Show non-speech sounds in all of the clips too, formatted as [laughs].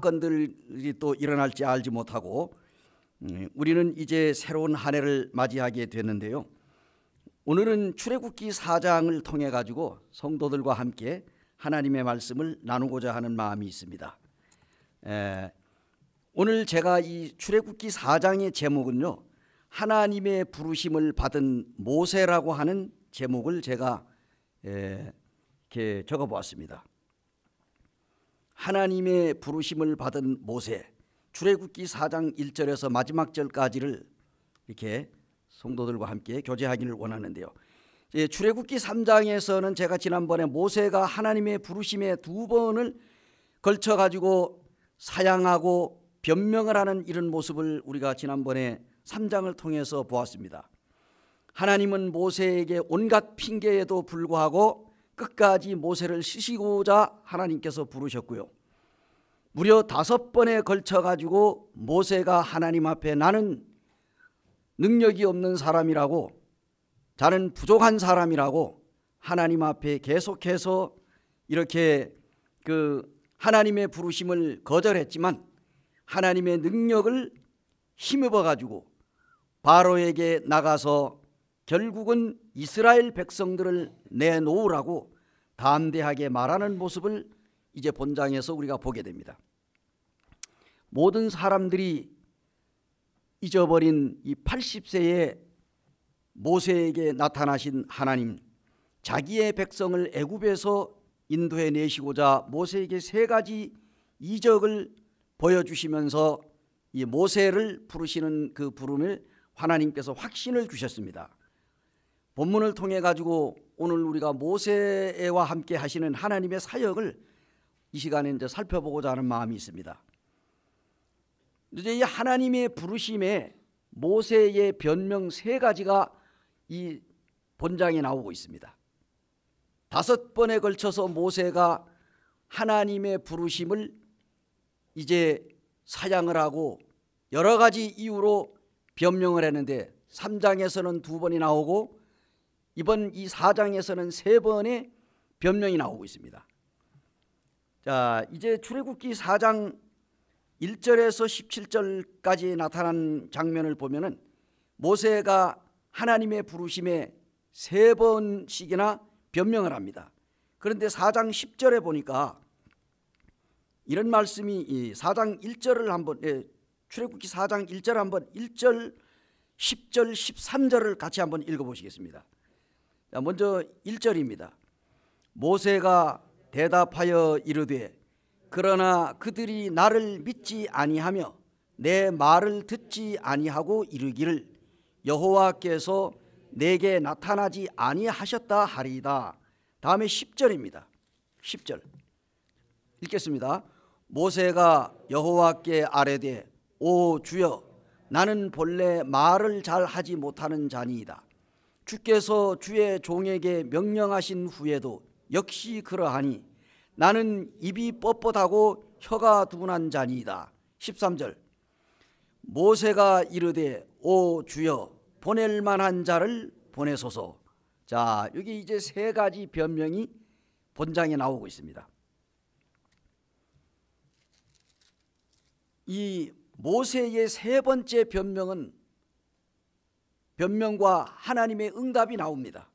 사건들이 또 일어날지 알지 못하고 음, 우리는 이제 새로운 한 해를 맞이하게 됐는데요 오늘은 출애굽기 4장을 통해 가지고 성도들과 함께 하나님의 말씀을 나누고자 하는 마음이 있습니다. 에, 오늘 제가 이 출애굽기 4장의 제목은요. 하나님의 부르심을 받은 모세라고 하는 제목을 제가 에, 이렇게 적어 보았습니다. 하나님의 부르심을 받은 모세 출애굽기 4장 1절에서 마지막 절까지를 이렇게 성도들과 함께 교제하기를 원하는데요. 예, 출애굽기 3장에서는 제가 지난번에 모세가 하나님의 부르심에 두 번을 걸쳐 가지고 사양하고 변명을 하는 이런 모습을 우리가 지난번에 3장을 통해서 보았습니다. 하나님은 모세에게 온갖 핑계에도 불구하고 끝까지 모세를 쉬시고자 하나님께서 부르셨고요. 무려 다섯 번에 걸쳐 가지고 모세가 하나님 앞에 나는 능력이 없는 사람이라고 자는 부족한 사람이라고 하나님 앞에 계속해서 이렇게 그 하나님의 부르심을 거절했지만 하나님의 능력을 힘입어 가지고 바로에게 나가서 결국은 이스라엘 백성들을 내놓으라고 담대하게 말하는 모습을 이제 본장에서 우리가 보게 됩니다. 모든 사람들이 잊어버린 이 80세의 모세에게 나타나신 하나님 자기의 백성을 애굽에서 인도해 내시고자 모세에게 세 가지 이적을 보여주시면서 이 모세를 부르시는 그 부름을 하나님께서 확신을 주셨습니다. 본문을 통해 가지고 오늘 우리가 모세와 함께 하시는 하나님의 사역을 이 시간에 이제 살펴보고자 하는 마음이 있습니다. 이제 이 하나님의 부르심에 모세의 변명 세 가지가 이 본장에 나오고 있습니다. 다섯 번에 걸쳐서 모세가 하나님의 부르심을 이제 사양을 하고 여러 가지 이유로 변명을 했는데 3장에서는 두 번이 나오고 이번 이 4장에서는 세 번의 변명이 나오고 있습니다. 자, 이제 출애굽기 4장 1절에서 17절까지 나타난 장면을 보면은 모세가 하나님의 부르심에 세 번씩이나 변명을 합니다. 그런데 4장 10절에 보니까 이런 말씀이 4장 1절을 한번 예, 출애굽기 4장 1절 한번 1절 10절 13절을 같이 한번 읽어 보시겠습니다. 먼저 1절입니다. 모세가 대답하여 이르되 그러나 그들이 나를 믿지 아니하며 내 말을 듣지 아니하고 이르기를 여호와께서 내게 나타나지 아니하셨다 하리이다. 다음에 10절입니다. 10절. 읽겠습니다. 모세가 여호와께 아뢰되 오 주여 나는 본래 말을 잘 하지 못하는 자니이다. 주께서 주의 종에게 명령하신 후에도 역시 그러하니 나는 입이 뻣뻣하고 혀가 두분한 자니이다. 13절 모세가 이르되 오 주여 보낼 만한 자를 보내소서. 자, 여기 이제 세 가지 변명이 본장에 나오고 있습니다. 이 모세의 세 번째 변명은 변명과 하나님의 응답이 나옵니다.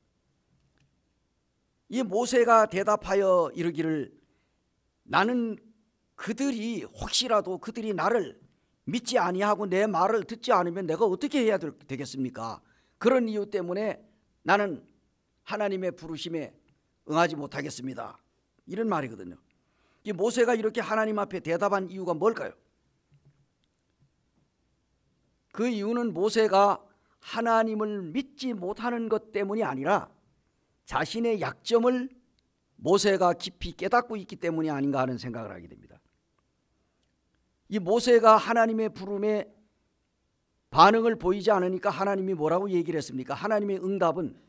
이 모세가 대답하여 이르기를 나는 그들이 혹시라도 그들이 나를 믿지 아니하고 내 말을 듣지 않으면 내가 어떻게 해야 되겠습니까? 그런 이유 때문에 나는 하나님의 부르심에 응하지 못하겠습니다. 이런 말이거든요. 이 모세가 이렇게 하나님 앞에 대답한 이유가 뭘까요? 그 이유는 모세가 하나님을 믿지 못하는 것 때문이 아니라 자신의 약점을 모세가 깊이 깨닫고 있기 때문이 아닌가 하는 생각을 하게 됩니다. 이 모세가 하나님의 부름에 반응을 보이지 않으니까 하나님이 뭐라고 얘기를 했습니까? 하나님의 응답은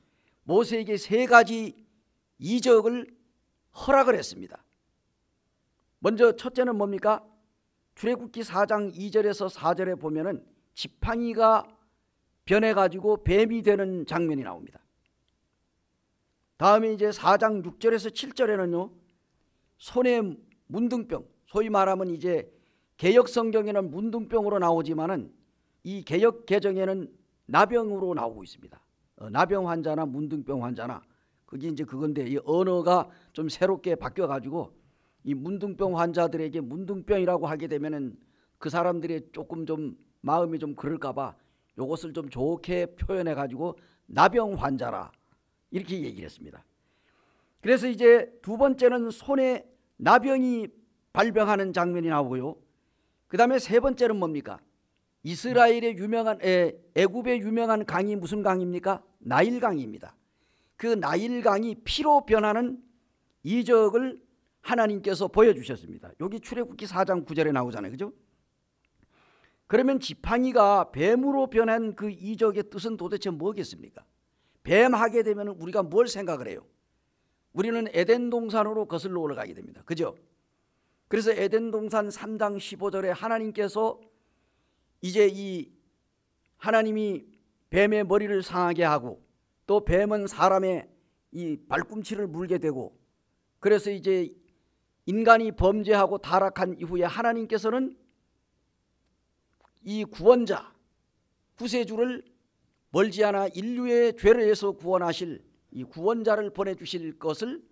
모세에게 세 가지 이적을 허락을 했습니다. 먼저 첫째는 뭡니까? 출애굽기 4장 2절에서 4절에 보면은 지팡이가 변해가지고 뱀이 되는 장면이 나옵니다. 다음에 이제 4장 6절에서 7절에는요. 손에 문둥병, 소위 말하면 이제 개혁 성경에는 문둥병으로 나오지만은 이 개혁 개정에는 나병으로 나오고 있습니다. 어, 나병 환자나 문둥병 환자나 그게 이제 그건데 이 언어가 좀 새롭게 바뀌어 가지고 이 문둥병 환자들에게 문둥병이라고 하게 되면은 그 사람들이 조금 좀 마음이 좀 그럴까 봐 이것을좀 좋게 표현해 가지고 나병 환자라 이렇게 얘기를 했습니다. 그래서 이제 두 번째는 손에 나병이 발병하는 장면이 나오고요. 그 다음에 세 번째는 뭡니까? 이스라엘의 유명한 애, 애굽의 유명한 강이 무슨 강입니까? 나일강입니다. 그 나일강이 피로 변하는 이적을 하나님께서 보여주셨습니다. 여기 출애굽기 4장 9절에 나오잖아요. 그죠? 그러면 지팡이가 뱀으로 변한 그 이적의 뜻은 도대체 뭐겠습니까? 뱀 하게 되면 우리가 뭘 생각을 해요? 우리는 에덴 동산으로 거슬러 올라가게 됩니다. 그죠? 그래서 에덴 동산 3장 15절에 하나님께서 이제 이 하나님이 뱀의 머리를 상하게 하고 또 뱀은 사람의 이 발꿈치를 물게 되고 그래서 이제 인간이 범죄하고 타락한 이후에 하나님께서는 이 구원자 구세주를 멀지 않아 인류의 죄로 해서 구원하실 이 구원자를 보내주실 것을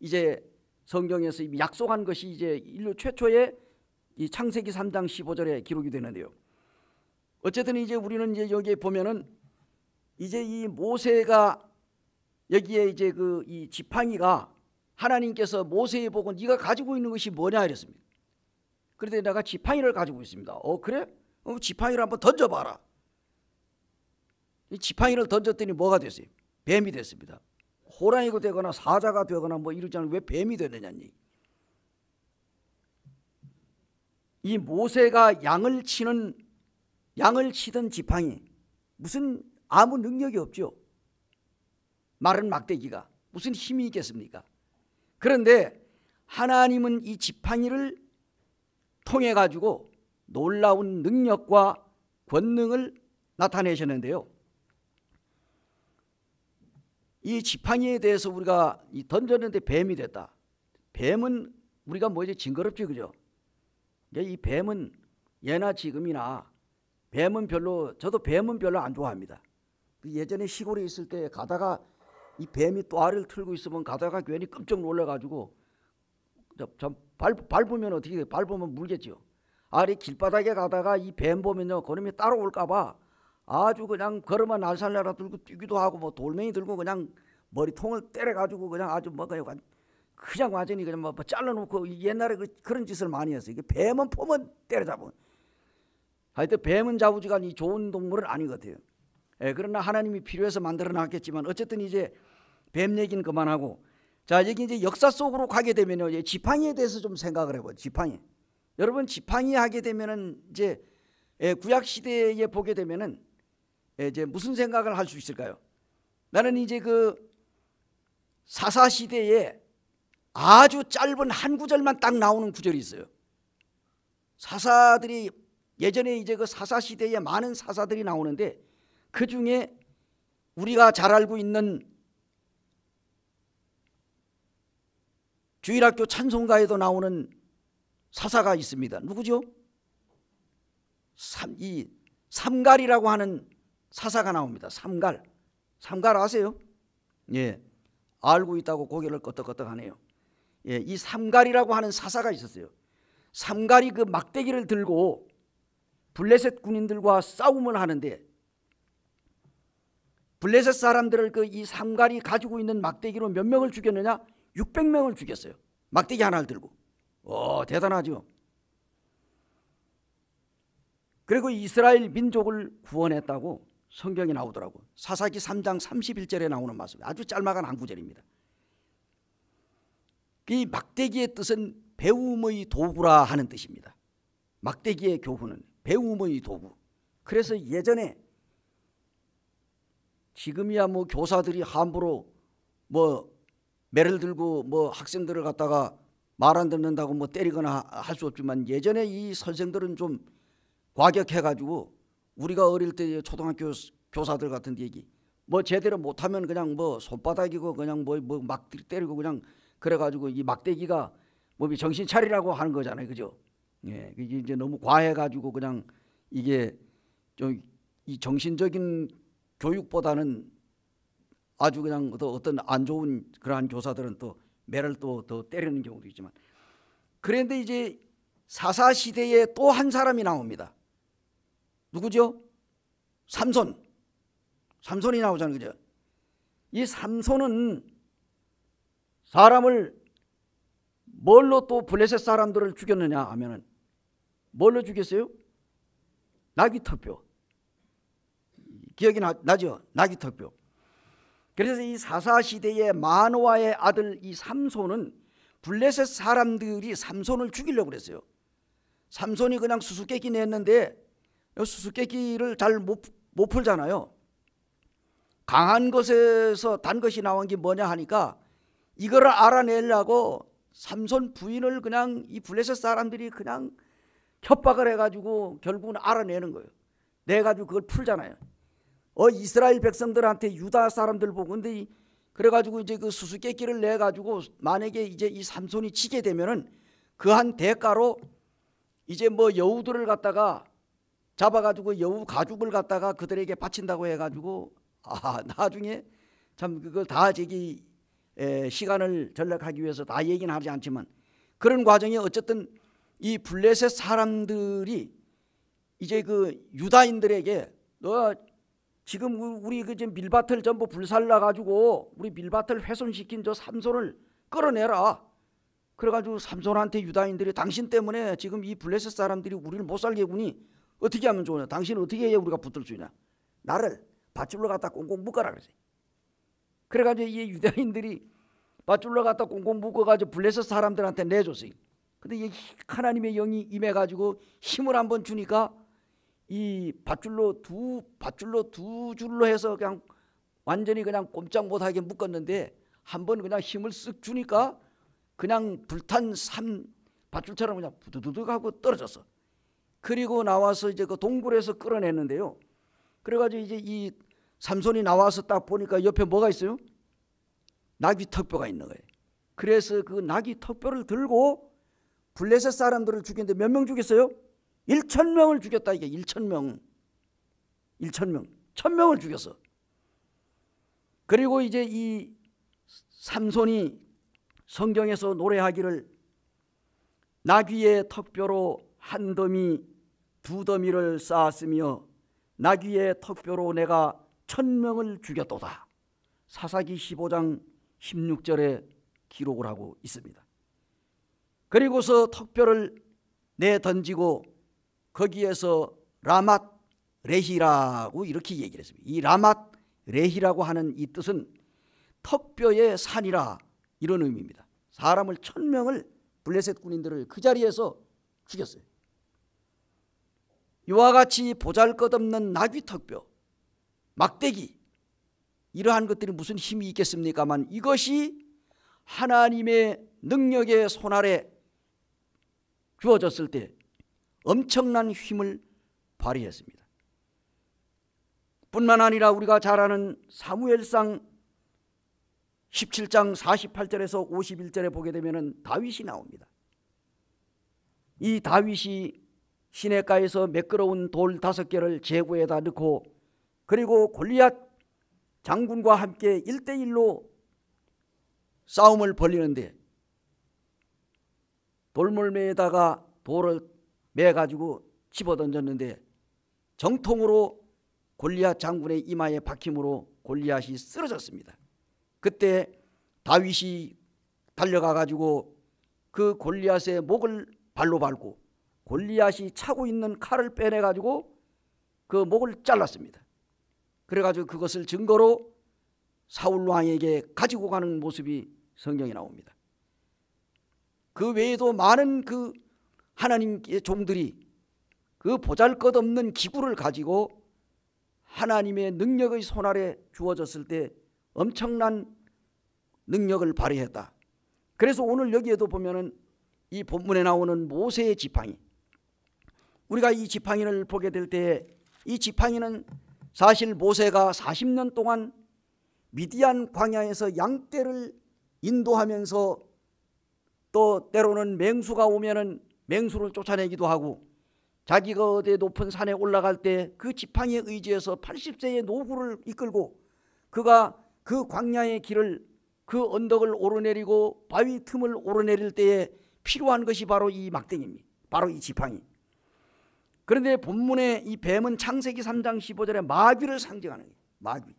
이제 성경에서 이미 약속한 것이 이제 인류 최초의 이 창세기 3장 15절에 기록이 되는데요. 어쨌든 이제 우리는 이제 여기에 보면은 이제 이 모세가 여기에 이제 그 이 지팡이가 하나님께서 모세의 복은 네가 가지고 있는 것이 뭐냐 이랬습니다. 그런데 내가 지팡이를 가지고 있습니다. 어 그래? 어, 지팡이를 한번 던져봐라. 이 지팡이를 던졌더니 뭐가 됐어요? 뱀이 됐습니다. 호랑이가 되거나 사자가 되거나 뭐 이러지 않고 왜 뱀이 되느냐니. 이 모세가 양을 치는 양을 치던 지팡이 무슨 아무 능력이 없죠. 마른 막대기가 무슨 힘이 있겠습니까? 그런데 하나님은 이 지팡이를 통해 가지고 놀라운 능력과 권능을 나타내셨는데요. 이 지팡이에 대해서 우리가 던졌는데 뱀이 됐다. 뱀은 우리가 뭐지 징그럽지 그죠? 이 뱀은 예나 지금이나 뱀은 별로 저도 뱀은 별로 안 좋아합니다. 그 예전에 시골에 있을 때 가다가 이 뱀이 또아를 틀고 있으면 가다가 괜히 깜짝 놀래가지고 참 밟, 밟으면 어떻게 밟으면 물겠지요. 아이 길바닥에 가다가 이 뱀 보면요 그놈이 따라올까봐 아주 그냥 걸으면 날살내라 들고 뛰기도 하고 뭐 돌멩이 들고 그냥 머리통을 때려가지고 그냥 아주 뭐 그냥 그냥 완전히 그냥 뭐, 뭐 잘라놓고 옛날에 그, 그런 짓을 많이 했어요. 이게 뱀은 포면 때려잡은. 하여튼 뱀은 자부지간이 좋은 동물은 아니거든요. 예, 그러나 하나님이 필요해서 만들어 놨겠지만 어쨌든 이제 뱀 얘기는 그만하고 자 여기 이제 역사 속으로 가게 되면요. 지팡이에 대해서 좀 생각을 해보죠 지팡이. 여러분 지팡이 하게 되면은 이제 예, 구약 시대에 보게 되면은 예, 이제 무슨 생각을 할 수 있을까요? 나는 이제 그 사사 시대에 아주 짧은 한 구절만 딱 나오는 구절이 있어요. 사사들이 예전에 이제 그 사사 시대에 많은 사사들이 나오는데 그 중에 우리가 잘 알고 있는 주일학교 찬송가에도 나오는 사사가 있습니다. 누구죠? 삼, 이 삼갈이라고 하는 사사가 나옵니다. 삼갈. 삼갈 아세요? 예. 알고 있다고 고개를 끄덕끄덕하네요. 예, 이 삼갈이라고 하는 사사가 있었어요. 삼갈이 그 막대기를 들고 블레셋 군인들과 싸움을 하는데 블레셋 사람들을 그 이 삼갈이 가지고 있는 막대기로 몇 명을 죽였느냐? 600명을 죽였어요. 막대기 하나를 들고. 어, 대단하죠. 그리고 이스라엘 민족을 구원했다고 성경이 나오더라고. 사사기 3장 31절에 나오는 말씀. 아주 짤막한 한 구절입니다. 이 막대기의 뜻은 배움의 도구라 하는 뜻입니다. 막대기의 교훈은 배움의 도구. 그래서 예전에 지금이야 뭐 교사들이 함부로 뭐 매를 들고 뭐 학생들을 갖다가 말안 듣는다고 뭐 때리거나 할 수 없지만 예전에 이 선생들은 좀 과격해가지고 우리가 어릴 때 초등학교 교사들 같은 얘기 뭐 제대로 못하면 그냥 뭐 손바닥이고 그냥 뭐막 뭐, 뭐 때리고 그냥 그래가지고 이 막대기가 몸이 정신 차리라고 하는 거잖아요, 그죠? 예, 이게 이제 너무 과해가지고 그냥 이게 좀 이 정신적인 교육보다는 아주 그냥 어떤 안 좋은 그러한 교사들은 또 매를 또 더 때리는 경우도 있지만 그런데 이제 사사 시대에 또 한 사람이 나옵니다. 누구죠? 삼손. 삼손이 나오잖아요. 그죠? 이 삼손은 사람을 뭘로 또 블레셋 사람들을 죽였느냐 하면은 뭘로 죽였어요? 나귀 터뼈 기억이 나, 죠 나귀 터뼈 그래서 이 사사시대의 마노아의 아들 이 삼손은 블레셋 사람들이 삼손을 죽이려고 그랬어요. 삼손이 그냥 수수께끼 냈는데 수수께끼를 잘 못 못 풀잖아요. 강한 것에서 단 것이 나온 게 뭐냐 하니까 이거를 알아내려고 삼손 부인을 그냥 이 블레셋 사람들이 그냥 협박을 해가지고 결국은 알아내는 거예요. 내 가지고 그걸 풀잖아요. 어 이스라엘 백성들한테 유다 사람들 보고 근데 그래가지고 이제 그 수수께끼를 내 가지고 만약에 이제 이 삼손이 치게 되면은 그 한 대가로 이제 뭐 여우들을 갖다가 잡아가지고 여우 가죽을 갖다가 그들에게 바친다고 해가지고 아 나중에 참 그걸 다 저기 에, 시간을 전략하기 위해서 다 얘기는 하지 않지만 그런 과정에 어쨌든 이 블레셋 사람들이 이제 그 유다인들에게 너 지금 우리 그지 밀밭을 전부 불살라 가지고 우리 밀밭을 훼손시킨 저 삼손을 끌어내라. 그래가지고 삼손한테 유다인들이 당신 때문에 지금 이 블레셋 사람들이 우리를 못 살게 군이 어떻게 하면 좋으냐? 당신 은 어떻게 해야 우리가 붙을 수 있냐? 나를 밧줄로 갖다 꽁꽁 묶어라 그랬어요. 그래가지고 이유대인들이 밧줄로 갖다 꽁꽁 묶어가지고 블레셋 사람들한테 내줬어요. 근데 이 하나님의 영이 임해가지고 힘을 한번 주니까 이 밧줄로 두 밧줄로 두 줄로 해서 그냥 완전히 그냥 꼼짝 못하게 묶었는데 한번 그냥 힘을 쓱 주니까 그냥 불탄 삼 밧줄처럼 그냥 부두두둑 하고 떨어졌어. 그리고 나와서 이제 그 동굴에서 끌어냈는데요. 그래가지고 이제 이 삼손이 나와서 딱 보니까 옆에 뭐가 있어요? 나귀 턱뼈가 있는 거예요. 그래서 그 나귀 턱뼈를 들고 블레셋 사람들을 죽였는데 몇 명 죽였어요? 1천 명을 죽였다 이게 1천 명. 1천 명. 1천 명을 죽였어. 그리고 이제 이 삼손이 성경에서 노래하기를 나귀의 턱뼈로 한 더미 두 더미를 쌓았으며 나귀의 턱뼈로 내가 천명을 죽였도다. 사사기 15장 16절에 기록을 하고 있습니다. 그리고서 턱뼈를 내 던지고 거기에서 라맛 레히라고 이렇게 얘기를 했습니다. 이 라맛 레히라고 하는 이 뜻은 턱뼈의 산이라 이런 의미입니다. 사람을 천 명을 블레셋 군인들을 그 자리에서 죽였어요. 이와 같이 보잘것없는 나귀 턱뼈, 막대기 이러한 것들이 무슨 힘이 있겠습니까만 이것이 하나님의 능력의 손아래 주어졌을 때 엄청난 힘을 발휘했습니다. 뿐만 아니라 우리가 잘 아는 사무엘상 17장 48절에서 51절에 보게 되면 다윗이 나옵니다. 이 다윗이 시내가에서 매끄러운 돌 다섯 개를 재고에다 넣고 그리고 골리앗 장군과 함께 1대1로 싸움을 벌리는데 돌몰매에다가 돌을 매가지고 집어던졌는데 정통으로 골리앗 장군의 이마에 박힘으로 골리앗이 쓰러졌습니다. 그때 다윗이 달려가 가지고 그 골리앗의 목을 발로 밟고 골리앗이 차고 있는 칼을 빼내 가지고 그 목을 잘랐습니다. 그래 가지고 그것을 증거로 사울 왕에게 가지고 가는 모습이 성경에 나옵니다. 그 외에도 많은 그 하나님의 종들이 그 보잘것없는 기구를 가지고 하나님의 능력의 손아래 주어졌을 때 엄청난 능력을 발휘했다. 그래서 오늘 여기에도 보면은 이 본문에 나오는 모세의 지팡이 우리가 이 지팡이를 보게 될 때에 이 지팡이는 사실 모세가 40년 동안 미디안 광야에서 양떼를 인도하면서 또 때로는 맹수가 오면은 맹수를 쫓아내기도 하고 자기가 어디 높은 산에 올라갈 때 그 지팡이에 의지해서 80세의 노후를 이끌고 그가 그 광야의 길을 그 언덕을 오르내리고 바위 틈을 오르내릴 때에 필요한 것이 바로 이 막대기입니다. 바로 이 지팡이. 그런데 본문의 이 뱀은 창세기 3장 15절에 마귀를 상징하는 거예요. 마귀.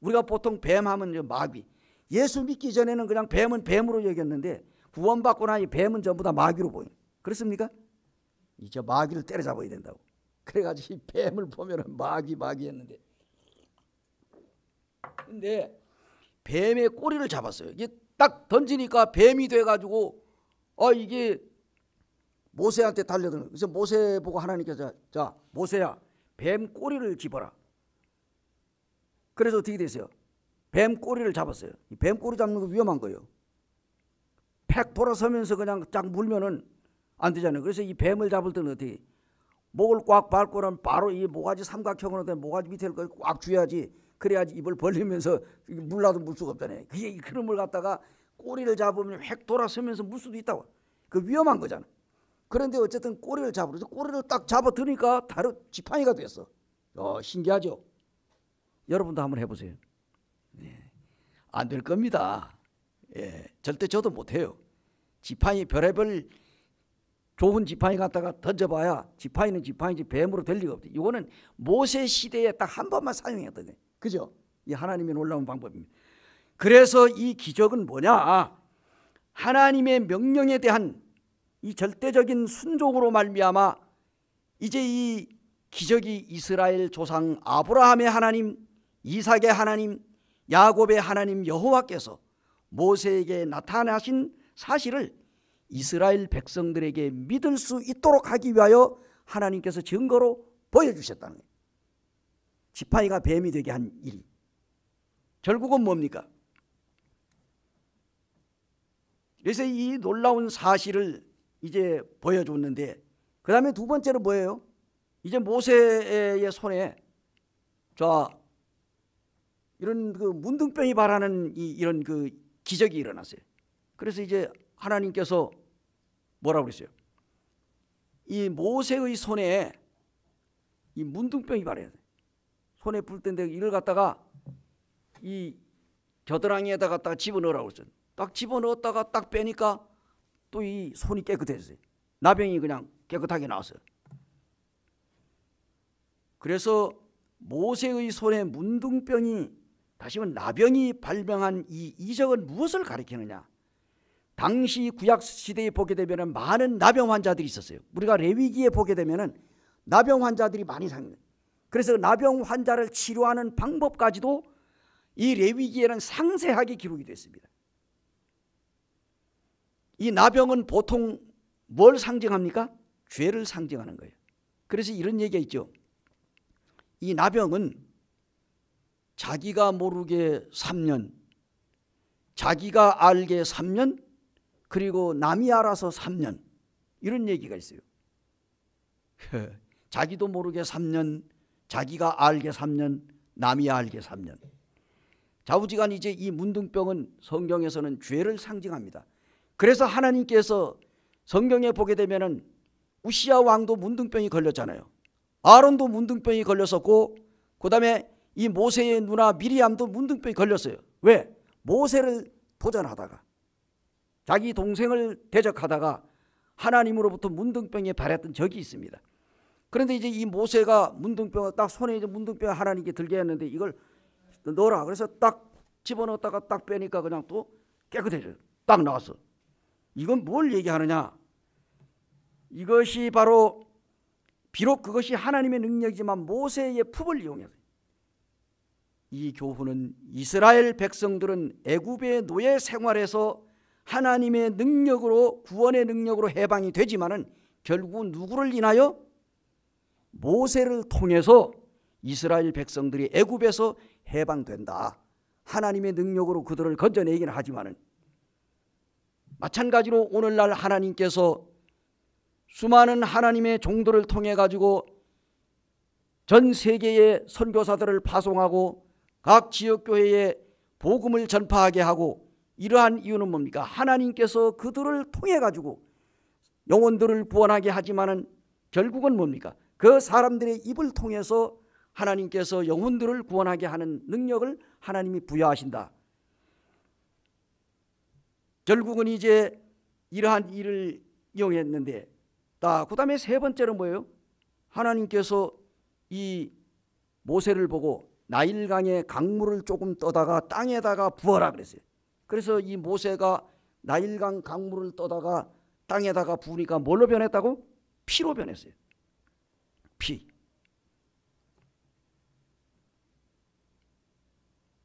우리가 보통 뱀 하면 마귀. 예수 믿기 전에는 그냥 뱀은 뱀으로 여겼는데 구원받고 나니 뱀은 전부 다 마귀로 보입니다. 그렇습니까? 이제 마귀를 때려잡아야 된다고. 그래가지고 이 뱀을 보면 마귀 마귀 했는데. 근데 뱀의 꼬리를 잡았어요. 이게 딱 던지니까 뱀이 돼가지고 아 이게 모세한테 달려드 그래서 모세 보고 하나님께서 자 모세야 뱀 꼬리를 집어라. 그래서 어떻게 되세요? 뱀 꼬리를 잡았어요. 뱀 꼬리 잡는 거 위험한 거예요. 팩 돌아서면서 그냥 쫙 물면은 안 되잖아요. 그래서 이 뱀을 잡을 때는 어떻게 목을 꽉 밟고는 바로 이 모가지 삼각형으로 된 모가지 밑에를 꽉 쥐어야지 그래야지 입을 벌리면서 [laughs] 물라도 물 수가 없잖아요. 그게 그런 걸 갖다가 꼬리를 잡으면 획 돌아서면서 물 수도 있다고. 그 위험한 거잖아. 그런데 어쨌든 꼬리를 잡으면서 꼬리를 딱 잡아드니까 다른 지팡이가 됐어. 어, 신기하죠? 여러분도 한번 해보세요. 예. 안될 겁니다. 예. 절대 저도 못해요. 지팡이 별의별 좁은 지팡이 갖다가 던져봐야 지팡이는 지팡이지 뱀으로 될 리가 없대. 이거는 모세 시대에 딱 한 번만 사용했던 거예요. 그죠? 이 하나님의 놀라운 방법입니다. 그래서 이 기적은 뭐냐? 하나님의 명령에 대한 이 절대적인 순종으로 말미암아 이제 이 기적이 이스라엘 조상 아브라함의 하나님, 이삭의 하나님, 야곱의 하나님 여호와께서 모세에게 나타나신 사실을 이스라엘 백성들에게 믿을 수 있도록 하기 위하여 하나님께서 증거로 보여주셨다는 거예요. 지팡이가 뱀이 되게 한 일이. 결국은 뭡니까? 그래서 이 놀라운 사실을 이제 보여줬는데 그 다음에 두 번째로 뭐예요? 이제 모세의 손에 자 이런 그 문둥병이 바라는 이, 이런 그 기적이 일어났어요. 그래서 이제 하나님께서 뭐라고 그랬어요? 이 모세의 손에 이 문둥병이 발해야 손에 불땐데 이를 갖다가 이 겨드랑이에다 갖다가 집어넣으라고 그랬어요. 딱 집어넣었다가 딱 빼니까 또 이 손이 깨끗해졌어요. 나병이 그냥 깨끗하게 나왔어요. 그래서 모세의 손에 문둥병이 다시 말 나병이 발병한 이 이적은 무엇을 가리키느냐? 당시 구약 시대에 보게 되면 많은 나병 환자들이 있었어요. 우리가 레위기에 보게 되면 나병 환자들이 많이 상는. 그래서 나병 환자를 치료하는 방법까지도 이 레위기에는 상세하게 기록이 됐습니다. 이 나병은 보통 뭘 상징합니까? 죄를 상징하는 거예요. 그래서 이런 얘기가 있죠. 이 나병은 자기가 모르게 3년, 자기가 알게 3년, 그리고 남이 알아서 3년 이런 얘기가 있어요. [laughs] 자기도 모르게 3년, 자기가 알게 3년, 남이 알게 3년. 자우지간 이제 이 문둥병은 성경에서는 죄를 상징합니다. 그래서 하나님께서 성경에 보게 되면은 우시아 왕도 문둥병이 걸렸잖아요. 아론도 문둥병이 걸렸었고 그다음에 이 모세의 누나 미리암도 문둥병이 걸렸어요. 왜? 모세를 도전하다가 자기 동생을 대적하다가 하나님으로부터 문둥병에 바랬던 적이 있습니다. 그런데 이제 이 모세가 문둥병을 딱 손에 이제 문둥병 하나님께 들게 했는데 이걸 넣어라. 그래서 딱 집어넣었다가 딱 빼니까 그냥 또깨끗해져딱 나왔어. 이건 뭘 얘기하느냐? 이것이 바로 비록 그것이 하나님의 능력이지만 모세의 품을 이용해서 이 교훈은 이스라엘 백성들은 애굽의 노예 생활에서 하나님의 능력으로 구원의 능력으로 해방이 되지만은 결국 은 누구를 인하여 모세를 통해서 이스라엘 백성들이 애굽에서 해방된다. 하나님의 능력으로 그들을 건져내긴 하지만은 마찬가지로 오늘날 하나님께서 수많은 하나님의 종들을 통해 가지고 전세계의 선교사들을 파송하고 각 지역 교회에 복음을 전파하게 하고 이러한 이유는 뭡니까? 하나님께서 그들을 통해 가지고 영혼들을 구원하게 하지만은 결국은 뭡니까? 그 사람들의 입을 통해서 하나님께서 영혼들을 구원하게 하는 능력을 하나님이 부여하신다. 결국은 이제 이러한 일을 이용했는데 그 다음에 세번째는 뭐예요? 하나님께서 이 모세를 보고 나일강의 강물을 조금 떠다가 땅에다가 부어라 그랬어요. 그래서 이 모세가 나일강 강물을 떠다가 땅에다가 부으니까 뭘로 변했다고? 피로 변했어요. 피.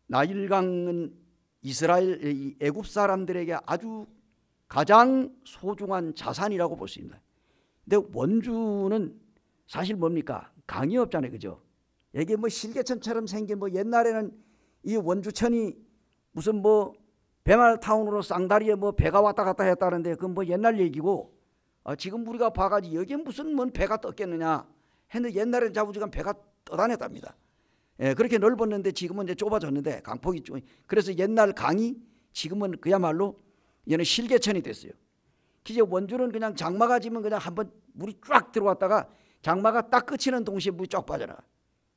나일강은 이스라엘 애굽 사람들에게 아주 가장 소중한 자산이라고 볼 수 있습니다. 근데 원주는 사실 뭡니까? 강이 없잖아요. 그죠? 이게 뭐 실개천처럼 생긴 뭐 옛날에는 이 원주천이 무슨 뭐 배말타운으로 쌍다리에 뭐 배가 왔다 갔다 했다는데 그건 뭐 옛날 얘기고 아, 지금 우리가 봐가지 여기에 무슨 뭔 배가 떴겠느냐 했는데 옛날에는 자부지간 배가 떠다녔답니다. 예, 그렇게 넓었는데 지금은 이제 좁아졌는데 강폭이 좀 그래서 옛날 강이 지금은 그야말로 얘는 실개천이 됐어요. 기제 원주는 그냥 장마가 지면 그냥 한번 물이 쫙 들어왔다가 장마가 딱그치는 동시에 물이 쫙 빠져나.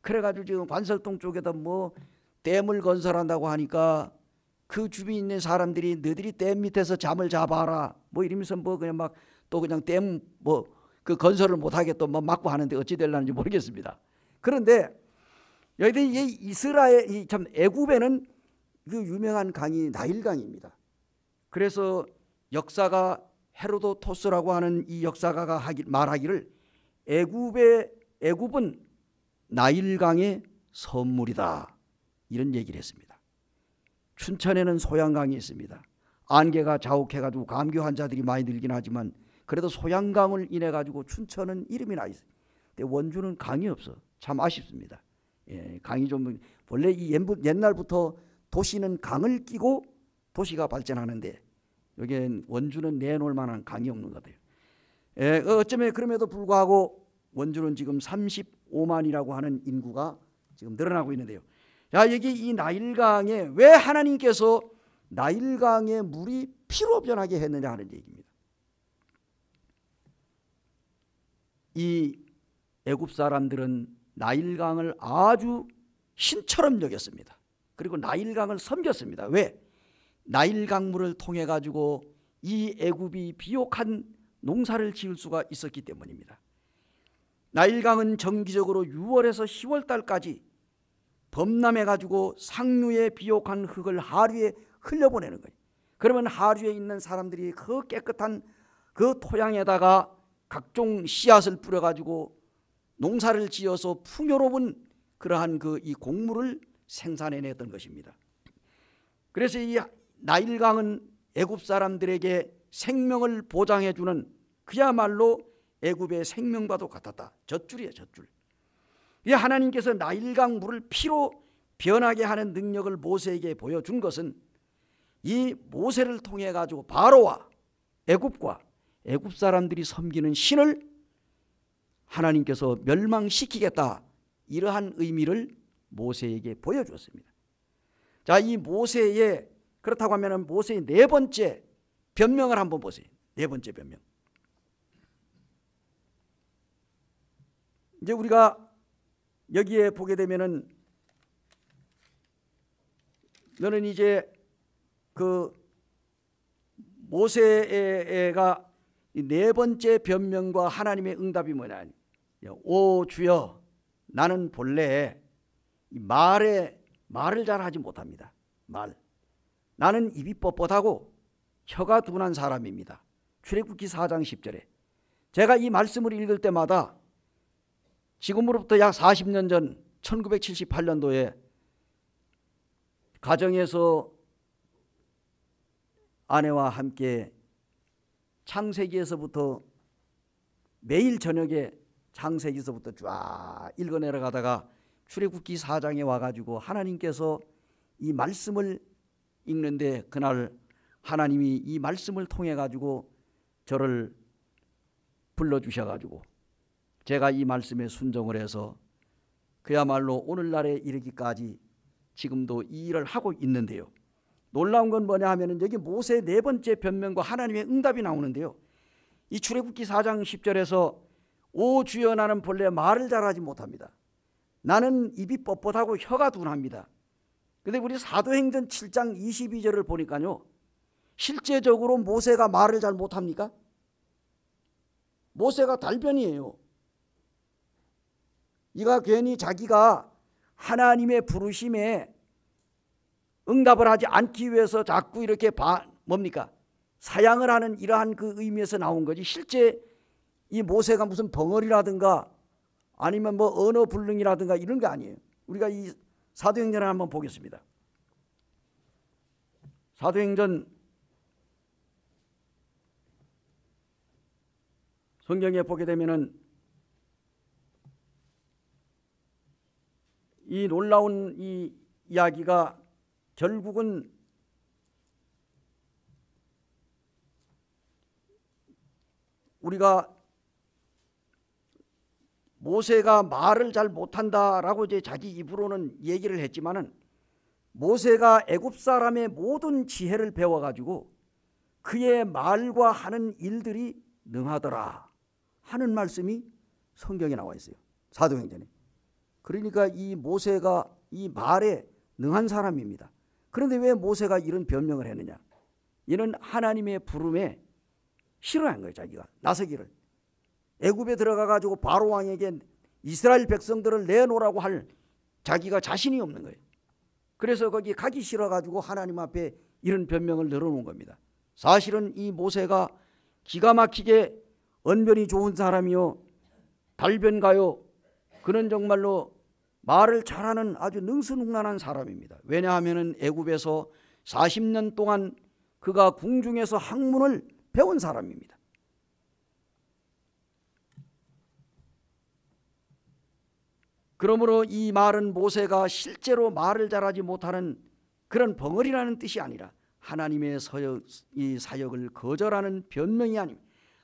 그래가지고 지금 관설동 쪽에다 뭐 댐을 건설한다고 하니까 그 주변에 있는 사람들이 너희들이 댐 밑에서 잠을 자봐라 뭐 이러면서 뭐 그냥 막 또 그냥 댐 뭐 그 건설을 못하게 또막고 뭐 하는데 어찌 될라는지 모르겠습니다. 그런데 여기는 이 이스라엘 참 애굽에는 그 유명한 강이 나일강입니다. 그래서 역사가 헤로도토스라고 하는 이 역사가가 하기, 말하기를 애굽의 애굽은 나일강의 선물이다 이런 얘기를 했습니다. 춘천에는 소양강이 있습니다. 안개가 자욱해가지고 감기 환자들이 많이 늘긴 하지만 그래도 소양강을 인해 가지고 춘천은 이름이 나 있어요. 근데 원주는 강이 없어. 참 아쉽습니다. 예, 강이 좀 원래 이 옛날부터 도시는 강을 끼고 도시가 발전하는데 여기 원주는 내놓을 만한 강이 없는 것 같아요. 예, 어, 어쩌면 그럼에도 불구하고 원주는 지금 35만이라고 하는 인구가 지금 늘어나고 있는데요. 야, 여기 이 나일강에 왜 하나님께서 나일강의 물이 피로 변하게 했느냐 하는 얘기입니다. 이 애굽 사람들은 나일강을 아주 신처럼 여겼습니다. 그리고 나일강을 섬겼습니다. 왜? 나일강 물을 통해 가지고 이 애굽이 비옥한 농사를 지을 수가 있었기 때문입니다. 나일강은 정기적으로 6월에서 10월 달까지 범람해 가지고 상류에 비옥한 흙을 하류에 흘려보내는 거예요. 그러면 하류에 있는 사람들이 그 깨끗한 그 토양에다가 각종 씨앗을 뿌려 가지고 농사를 지어서 풍요로운 그러한 그 이 곡물을 생산해 냈던 것입니다. 그래서 이 나일강은 애굽 사람들에게 생명을 보장해 주는 그야말로 애굽의 생명과도 같았다. 젖줄이에요, 젖줄. 이 하나님께서 나일강 물을 피로 변하게 하는 능력을 모세에게 보여준 것은 이 모세를 통해 가지고 바로와 애굽과 애굽 사람들이 섬기는 신을 하나님께서 멸망시키겠다 이러한 의미를 모세에게 보여주었습니다. 자, 이 모세의 그렇다고 하면 모세의 네 번째 변명을 한번 보세요. 네 번째 변명. 이제 우리가 여기에 보게 되면은 너는 이제 그 모세가 네 번째 변명과 하나님의 응답이 뭐냐? 오 주여 나는 본래 말에 말을 잘 하지 못합니다. 말. 나는 입이 뻣뻣하고 혀가 둔한 사람입니다. 출애굽기 4장 10절에 제가 이 말씀을 읽을 때마다 지금으로부터 약 40년 전 1978년도에 가정에서 아내와 함께 창세기에서부터 매일 저녁에 창세기에서부터 쫙 읽어내려가다가 출애굽기 4장에 와가지고 하나님께서 이 말씀을 읽는데 그날 하나님이 이 말씀을 통해 가지고 저를 불러주셔가지고 제가 이 말씀에 순종을 해서 그야말로 오늘날에 이르기까지 지금도 이 일을 하고 있는데요. 놀라운 건 뭐냐 하면은 여기 모세의 네 번째 변명과 하나님의 응답이 나오는데요. 이 출애굽기 4장 10절에서 오 주여 나는 본래 말을 잘하지 못합니다. 나는 입이 뻣뻣하고 혀가 둔합니다. 근데 우리 사도행전 7장 22절을 보니까요. 실제적으로 모세가 말을 잘 못합니까? 모세가 달변이에요. 이가 괜히 자기가 하나님의 부르심에 응답을 하지 않기 위해서 자꾸 이렇게 바, 뭡니까? 사양을 하는 이러한 그 의미에서 나온 거지. 실제 이 모세가 무슨 벙어리라든가 아니면 뭐 언어 불능이라든가 이런 게 아니에요. 우리가 이 사도행전을 한번 보겠습니다. 사도행전 성경에 보게 되면은 이 놀라운 이 이야기가 결국은 우리가 모세가 말을 잘 못한다라고 이제 자기 입으로는 얘기를 했지만은 모세가 애굽 사람의 모든 지혜를 배워 가지고 그의 말과 하는 일들이 능하더라 하는 말씀이 성경에 나와 있어요. 사도행전에. 그러니까 이 모세가 이 말에 능한 사람입니다. 그런데 왜 모세가 이런 변명을 했느냐? 이는 하나님의 부름에 싫어한 거예요, 자기가 나서기를. 애굽에 들어가 가지고 바로 왕에게 이스라엘 백성들을 내놓으라고 할 자기가 자신이 없는 거예요. 그래서 거기 가기 싫어 가지고 하나님 앞에 이런 변명을 늘어놓은 겁니다. 사실은 이 모세가 기가 막히게 언변이 좋은 사람이요 달변가요 그는 정말로 말을 잘하는 아주 능수능란한 사람입니다. 왜냐하면 애굽에서 40년 동안 그가 궁중에서 학문을 배운 사람입니다. 그러므로 이 말은 모세가 실제로 말을 잘하지 못하는 그런 벙어리라는 뜻이 아니라 하나님의 서역, 이 사역을 거절하는 변명이 아니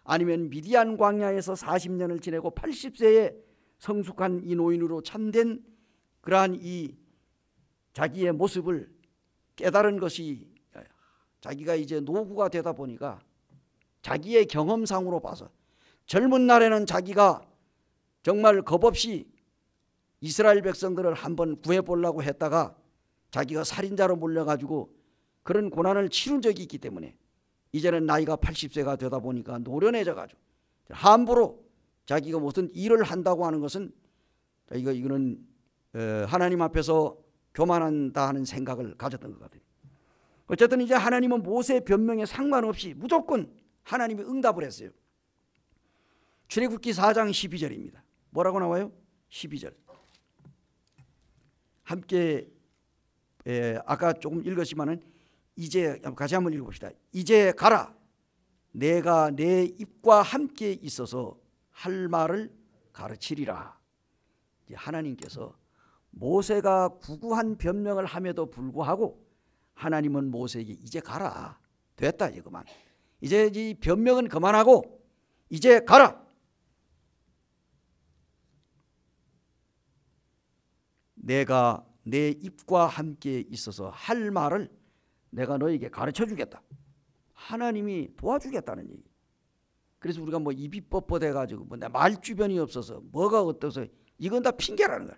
아니면 미디안 광야에서 40년을 지내고 80세에 성숙한 이 노인으로 참된 그러한 이 자기의 모습을 깨달은 것이 자기가 이제 노후가 되다 보니까 자기의 경험상으로 봐서 젊은 날에는 자기가 정말 겁없이 이스라엘 백성들을 한번 구해보려고 했다가 자기가 살인자로 몰려가지고 그런 고난을 치른 적이 있기 때문에 이제는 나이가 80세가 되다 보니까 노련해져가지고 함부로 자기가 무슨 일을 한다고 하는 것은 이거 이거는 하나님 앞에서 교만한다 하는 생각을 가졌던 것같아요 어쨌든 이제 하나님은 모세의 변명에 상관없이 무조건 하나님이 응답을 했어요. 출애굽기 4장 12절입니다. 뭐라고 나와요? 12절. 함께 예, 아까 조금 읽었지만은 이제 같이 한번 읽어봅시다. 이제 가라. 내가 내 입과 함께 있어서 할 말을 가르치리라. 이제 하나님께서 모세가 구구한 변명을 함에도 불구하고 하나님은 모세에게 이제 가라. 됐다 이거만 이제 이 변명은 그만하고 이제 가라. 내가 내 입과 함께 있어서 할 말을 내가 너에게 가르쳐 주겠다. 하나님이 도와주겠다는 얘기. 그래서 우리가 뭐 입이 뻣뻣해 가지고 뭐말 내 주변이 없어서 뭐가 어떠서 이건 다 핑계라는 거야.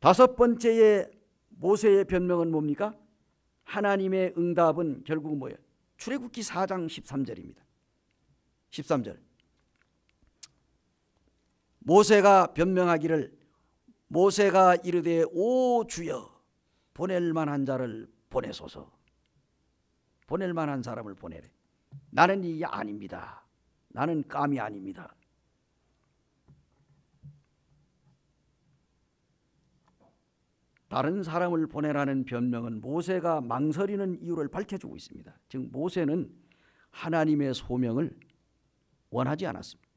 다섯 번째의 모세의 변명은 뭡니까? 하나님의 응답은 결국 뭐예요? 출애굽기 4장 13절입니다. 13절. 모세가 변명하기를 모세가 이르되 오 주여 보낼 만한 자를 보내소서. 보낼 만한 사람을 보내래. 나는 이게 아닙니다. 나는 감이 아닙니다. 다른 사람을 보내라는 변명은 모세가 망설이는 이유를 밝혀주고 있습니다. 즉 모세는 하나님의 소명을 원하지 않았습니다.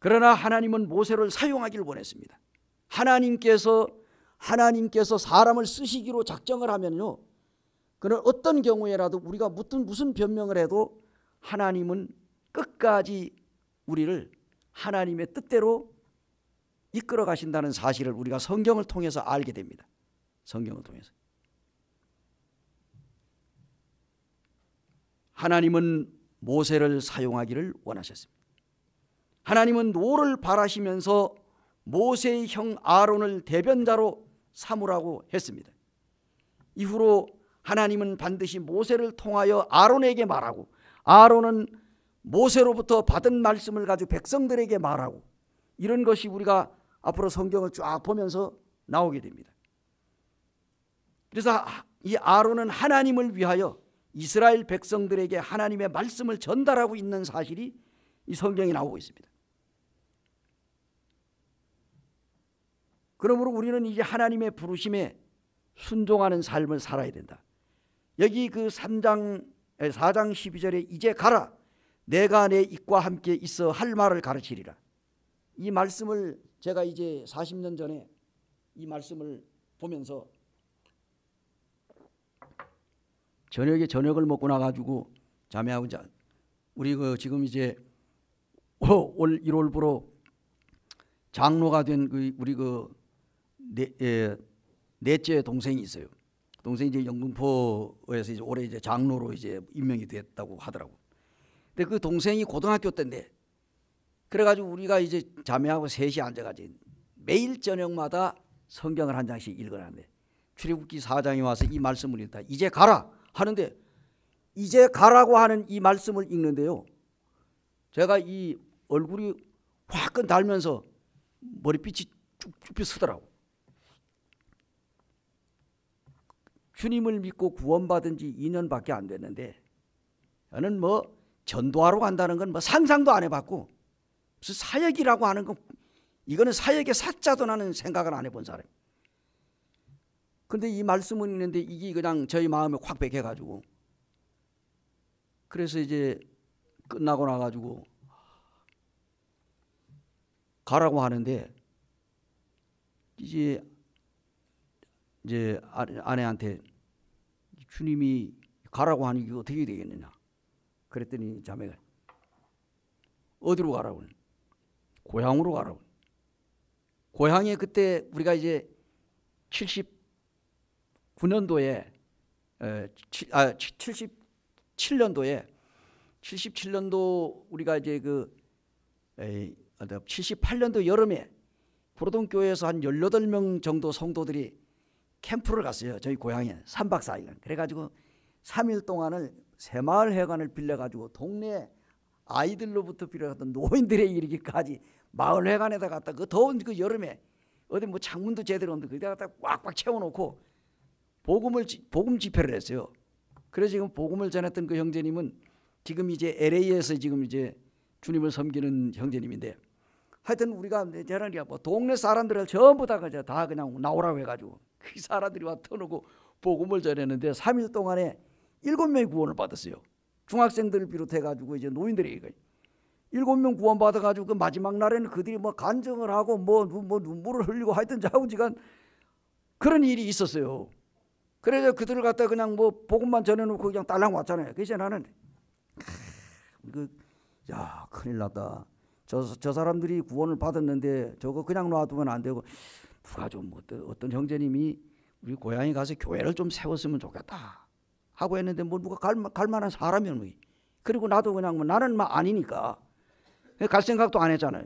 그러나 하나님은 모세를 사용하기를 원했습니다. 하나님께서 하나님께서 사람을 쓰시기로 작정을 하면요. 그는 어떤 경우에라도 우리가 무슨 무슨 변명을 해도 하나님은 끝까지 우리를 하나님의 뜻대로 이끌어 가신다는 사실을 우리가 성경을 통해서 알게 됩니다. 성경을 통해서. 하나님은 모세를 사용하기를 원하셨습니다. 하나님은 노를 바라시면서 모세의 형 아론을 대변자로 삼으라고 했습니다. 이후로 하나님은 반드시 모세를 통하여 아론에게 말하고 아론은 모세로부터 받은 말씀을 가지고 백성들에게 말하고 이런 것이 우리가 앞으로 성경을 쫙 보면서 나오게 됩니다. 그래서 이 아론은 하나님을 위하여 이스라엘 백성들에게 하나님의 말씀을 전달하고 있는 사실이 이 성경에 나오고 있습니다. 그러므로 우리는 이제 하나님의 부르심에 순종하는 삶을 살아야 된다. 여기 그 3장 4장 12절에 이제 가라 내가 내 입과 함께 있어 할 말을 가르치리라. 이 말씀을 제가 이제 40년 전에 이 말씀을 보면서 저녁에 저녁을 먹고 나가지고 자매하고 자 우리 그 지금 이제 올 1월부로 장로가 된 그 우리 그 네, 예, 넷째 동생이 있어요. 동생이 이제 영등포에서 이제 올해 이제 장로로 이제 임명이 됐다고 하더라고. 근데 그 동생이 고등학교 때인데 그래가지고 우리가 이제 자매하고 셋이 앉아가지 매일 저녁마다 성경을 한 장씩 읽어놨데 출애굽기 4장에 와서 이 말씀을 읽다. 이제 가라 하는데 이제 가라고 하는 이 말씀을 읽는데요. 제가 이 얼굴이 화끈 달면서 머리빛이 쭉쭉 쓰더라고. 주님을 믿고 구원받은 지 2년밖에 안 됐는데 저는 뭐 전도하러 간다는 건 뭐 상상도 안 해봤고 무슨 사역이라고 하는 거 이거는 사역의 사자도 나는 생각을 안 해본 사람. 그런데 이 말씀은 있는데 이게 그냥 저희 마음에 확 박혀가지고 그래서 이제 끝나고 나가지고 가라고 하는데 이제 이제 아, 아내한테 주님이 가라고 하는 게 어떻게 되겠느냐 그랬더니 자매가 어디로 가라고 하냐 고향으로 가라고. 고향에 그때 우리가 이제 79년도에 아 77년도에 77년도 우리가 이제 그 78년도 여름에 부로동 교회에서 한 18명 정도 성도들이 캠프를 갔어요. 저희 고향에 3박 4일. 그래 가지고 3일 동안을 새마을 회관을 빌려 가지고 동네 아이들로부터 비롯하던 노인들의 일기까지 마을회관에다 갖다 그 더운 그 여름에 어디 뭐 창문도 제대로 없는데 그기다 갖다 꽉꽉 채워놓고 복음을 복음 집회를 했어요. 그래서 지금 복음을 전했던 그 형제님은 지금 이제 LA에서 지금 이제 주님을 섬기는 형제님인데 하여튼 우리가 저런이야 뭐 동네 사람들을 전부 다가냥다 그냥 나오라고 해가지고 그 사람들이 와 터놓고 복음을 전했는데 3일 동안에 7명의 구원을 받았어요. 중학생들을 비롯해 가지고 이제 노인들이 이거 일곱 명 구원받아 가지고 그 마지막 날에는 그들이 뭐 간증을 하고 뭐, 뭐 눈물을 흘리고 하여튼 자우지간 그런 일이 있었어요. 그래서 그들을 갖다 그냥 뭐 복음만 전해놓고 그냥 딸랑 왔잖아요. 그래서 나는 그, 야 큰일 났다. 저, 저 사람들이 구원을 받았는데 저거 그냥 놔두면 안 되고 누가 좀 어떤, 어떤 형제님이 우리 고향에 가서 교회를 좀 세웠으면 좋겠다. 하고 했는데 뭐 누가 갈, 갈 만한 사람이 없니? 뭐 그리고 나도 그냥 뭐 나는 막 아니니까 갈 생각도 안 했잖아요.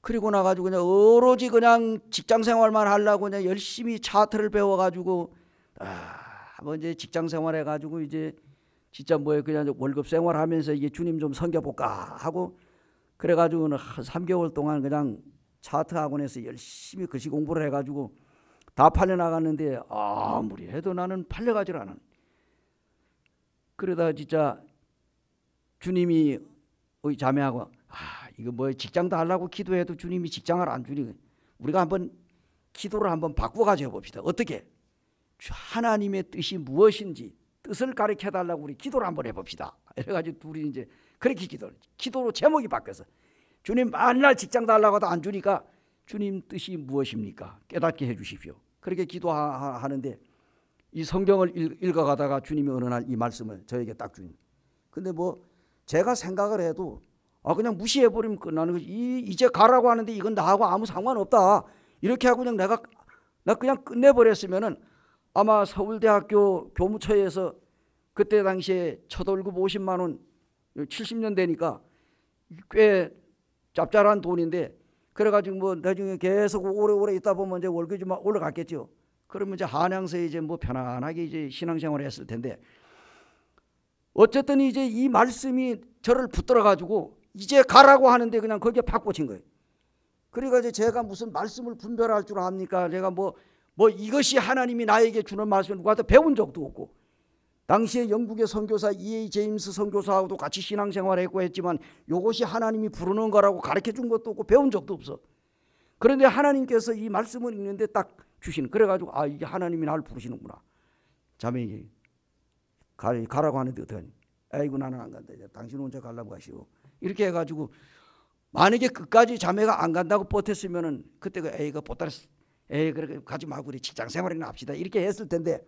그리고 나가지고 그냥 오로지 그냥 직장 생활만 하려고 그냥 열심히 차트를 배워가지고 아, 뭐 이제 직장 생활 해가지고 이제 진짜 뭐에 그냥 월급 생활하면서 이게 주님 좀 섬겨볼까 하고 그래가지고는 한 3개월 동안 그냥 차트 학원에서 열심히 글씨 공부를 해가지고 다 팔려나갔는데 아무리 해도 나는 팔려가질 않은 그러다 진짜 주님이 자매하고 아 이거 뭐 직장도 하려고 기도해도 주님이 직장을 안 주니 우리가 한번 기도를 한번 바꿔 가져 봅시다 어떻게 하나님의 뜻이 무엇인지 뜻을 가르쳐 달라고 우리 기도를 한번 해봅시다 이래가지고 둘이 이제 그렇게 기도를 기도로 제목이 바뀌어서 주님 만날 직장 달라고 도안 주니까 주님 뜻이 무엇입니까? 깨닫게 해주십시오. 그렇게 기도하는데 이 성경을 읽어가다가 주님이 어느 날 이 말씀을 저에게 딱 주님. 근데 뭐 제가 생각을 해도 아 그냥 무시해 버리면 끝나는 거지. 이, 이제 가라고 하는데 이건 나하고 아무 상관없다. 이렇게 하고 그냥 내가 나 그냥 끝내 버렸으면은 아마 서울대학교 교무처에서 그때 당시에 첫 월급 50만 원 70년대니까 꽤 짭짤한 돈인데 그래가지고 뭐 나중에 계속 오래오래 있다 보면 이제 월급이 막 올라갔겠죠. 그러면 이제 한양서 이제 뭐 편안하게 이제 신앙생활을 했을 텐데 어쨌든 이제 이 말씀이 저를 붙들어가지고 이제 가라고 하는데 그냥 거기에 팍 꽂힌 거예요. 그러니까 이제 제가 무슨 말씀을 분별할 줄 압니까? 제가 뭐, 뭐 이것이 하나님이 나에게 주는 말씀을 누구한테 배운 적도 없고 당시에 영국의 선교사 E.A. 제임스 선교사하고도 같이 신앙생활했고 했지만 이것이 하나님이 부르는 거라고 가르쳐 준 것도 없고 배운 적도 없어. 그런데 하나님께서 이 말씀을 읽는데 딱주신 그래가지고 아 이게 하나님이 나를 부르시는구나. 자매이 가라고 하는데 어떡하니? 아이고 나는 안 간다. 당신 혼자 가려고 하시오. 이렇게 해가지고 만약에 끝까지 자매가 안 간다고 버텼으면은 그때 그 애가 보따리 에이 그렇게 가지 말고 우리 직장 생활이나 합시다 이렇게 했을 텐데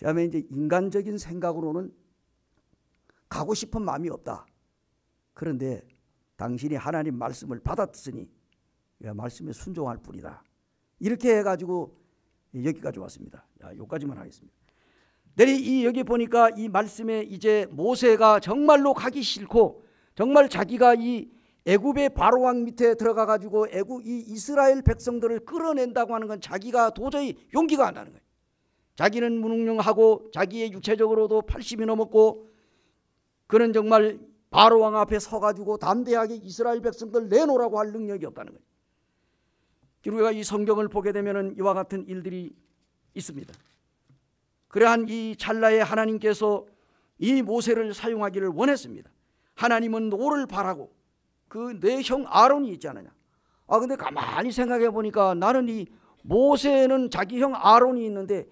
그 다음에 이제 인간적인 생각으로는 가고 싶은 마음이 없다. 그런데 당신이 하나님 말씀을 받았으니 말씀에 순종할 뿐이다. 이렇게 해가지고 여기까지 왔습니다. 자, 여기까지만 하겠습니다. 내리 이 여기 보니까 이 말씀에 이제 모세가 정말로 가기 싫고 정말 자기가 이 애굽의 바로 왕 밑에 들어가 가지고 애굽 이 이스라엘 백성들을 끌어낸다고 하는 건 자기가 도저히 용기가 안 나는 거예요. 자기는 무능력하고 자기의 육체적으로도 80이 넘었고 그는 정말 바로왕 앞에 서가지고 담대하게 이스라엘 백성들 내놓으라고 할 능력이 없다는 거예요. 우리가 이 성경을 보게 되면 이와 같은 일들이 있습니다. 그러한 이 찰나에 하나님께서 이 모세를 사용하기를 원했습니다. 하나님은 노를 바라고 그내형 아론이 있지 않느냐. 아 근데 가만히 생각해 보니까 나는 이 모세는 자기 형 아론이 있는데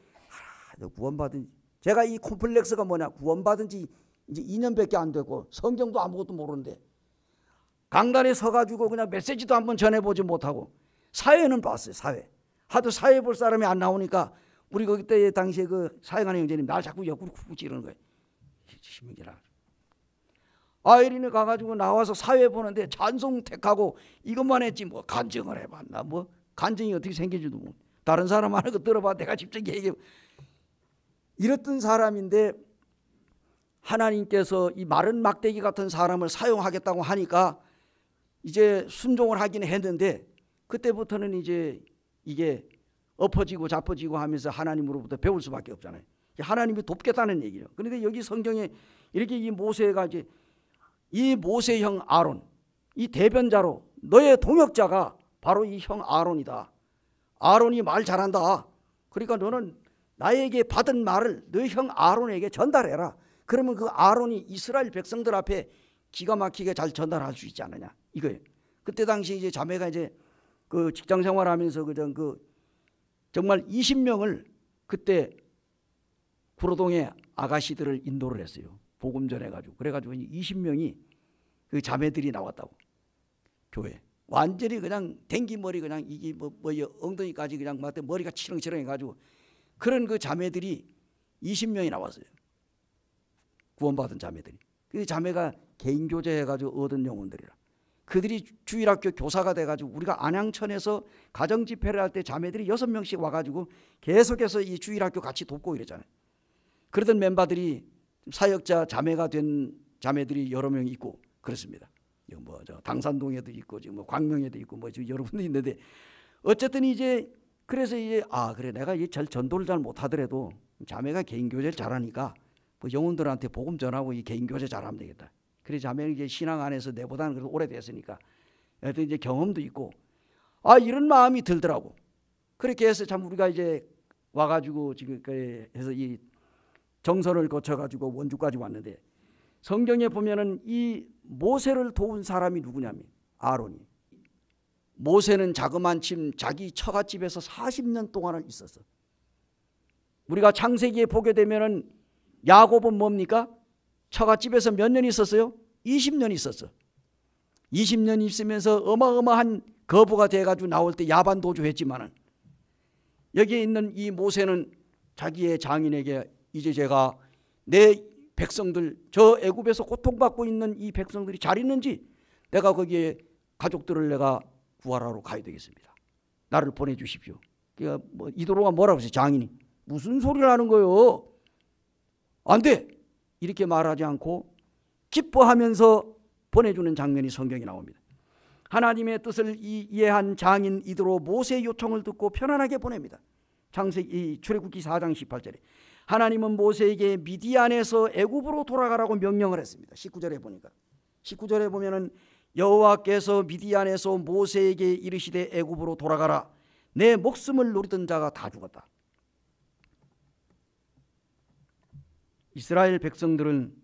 다들 구원받은 제가 이 콤플렉스가 뭐냐 구원받은 지 이제 2년밖에 안 되고 성경도 아무것도 모르는데 강단에 서가지고 그냥 메시지도 한번 전해보지 못하고 사회는 봤어요 사회 하도 사회 볼 사람이 안 나오니까 우리 거기 때 당시에 그 사회관의 형제님 날 자꾸 옆으로 쿡쿡 찌르는 거예요 심이라 아이린이 가가지고 나와서 사회 보는데 찬송 택하고 이것만 했지 뭐 간증을 해봤나 뭐 간증이 어떻게 생긴지도 모르고 다른 사람 하는 거 들어봐 내가 직접 얘기해 이랬던 사람인데 하나님께서 이 마른 막대기 같은 사람을 사용하겠다고 하니까 이제 순종을 하긴 했는데 그때부터는 이제 이게 엎어지고 잡혀지고 하면서 하나님으로부터 배울 수밖에 없잖아요. 하나님이 돕겠다는 얘기죠. 그런데 그러니까 여기 성경에 이렇게 이 모세가 이제 이 모세형 아론 이 대변자로 너의 동역자가 바로 이 형 아론이다. 아론이 말 잘한다. 그러니까 너는 나에게 받은 말을 너희 형 아론에게 전달해라. 그러면 그 아론이 이스라엘 백성들 앞에 기가 막히게 잘 전달할 수 있지 않느냐 이거예요. 그때 당시 이제 자매가 이제 그 직장 생활하면서 그전 그 정말 20명을 그때 구로동에 아가씨들을 인도를 했어요. 복음 전해가지고 그래가지고 20명이 그 자매들이 나왔다고 교회 완전히 그냥 댕기 머리 그냥 이게 뭐, 뭐 엉덩이까지 그냥 막 머리가 치렁치렁해가지고 그런 그 자매들이 20명이 나왔어요. 구원받은 자매들이. 그 자매가 개인 교제해가지고 얻은 영혼들이라. 그들이 주일학교 교사가 돼가지고 우리가 안양천에서 가정 집회를 할 때 자매들이 6 명씩 와가지고 계속해서 이 주일학교 같이 돕고 이러잖아요. 그러던 멤버들이 사역자 자매가 된 자매들이 여러 명 있고 그렇습니다. 뭐저 당산동에도 있고 지금 뭐 광명에도 있고 뭐 지금 여러 분도 있는데 어쨌든 이제 그래서 이제 아 그래 내가 이잘 전도를 잘 못하더라도 자매가 개인 교제를 잘하니까 그 영혼들한테 복음 전하고 이 개인 교제 잘하면 되겠다. 그래 자매는 이제 신앙 안에서 내보다는 그래도 오래됐으니까 여튼 이제 경험도 있고 아 이런 마음이 들더라고. 그렇게 해서 참 우리가 이제 와가지고 지금 그 해서 이 정선을 거쳐가지고 원주까지 왔는데 성경에 보면은 이 모세를 도운 사람이 누구냐면 아론이. 모세는 자그만 침 자기 처갓집에서 40년 동안을 있었어. 우리가 창세기에 보게 되면은 야곱은 뭡니까? 처갓집에서 몇 년 있었어요? 20년 있었어. 20년 있으면서 어마어마한 거부가 돼가지고 나올 때 야반 도주했지만은 여기에 있는 이 모세는 자기의 장인에게 이제 제가 내 백성들 저 애굽에서 고통받고 있는 이 백성들이 잘 있는지 내가 거기에 가족들을 내가 구하라로 가야 되겠습니다. 나를 보내주십시오. 그러니까 뭐 이도로가 뭐라고 했어요? 장인이 무슨 소리를 하는 거요? 안 돼. 이렇게 말하지 않고 기뻐하면서 보내주는 장면이 성경에 나옵니다. 하나님의 뜻을 이해한 장인 이드로 모세의 요청을 듣고 편안하게 보냅니다. 창세기 출애굽기 4장 18절에 하나님은 모세에게 미디안에서 애굽으로 돌아가라고 명령을 했습니다. 19절에 보니까 19절에 보면은 여호와께서 미디안에서 모세에게 이르시되 애굽으로 돌아가라 내 목숨을 노리던 자가 다 죽었다 이스라엘 백성들은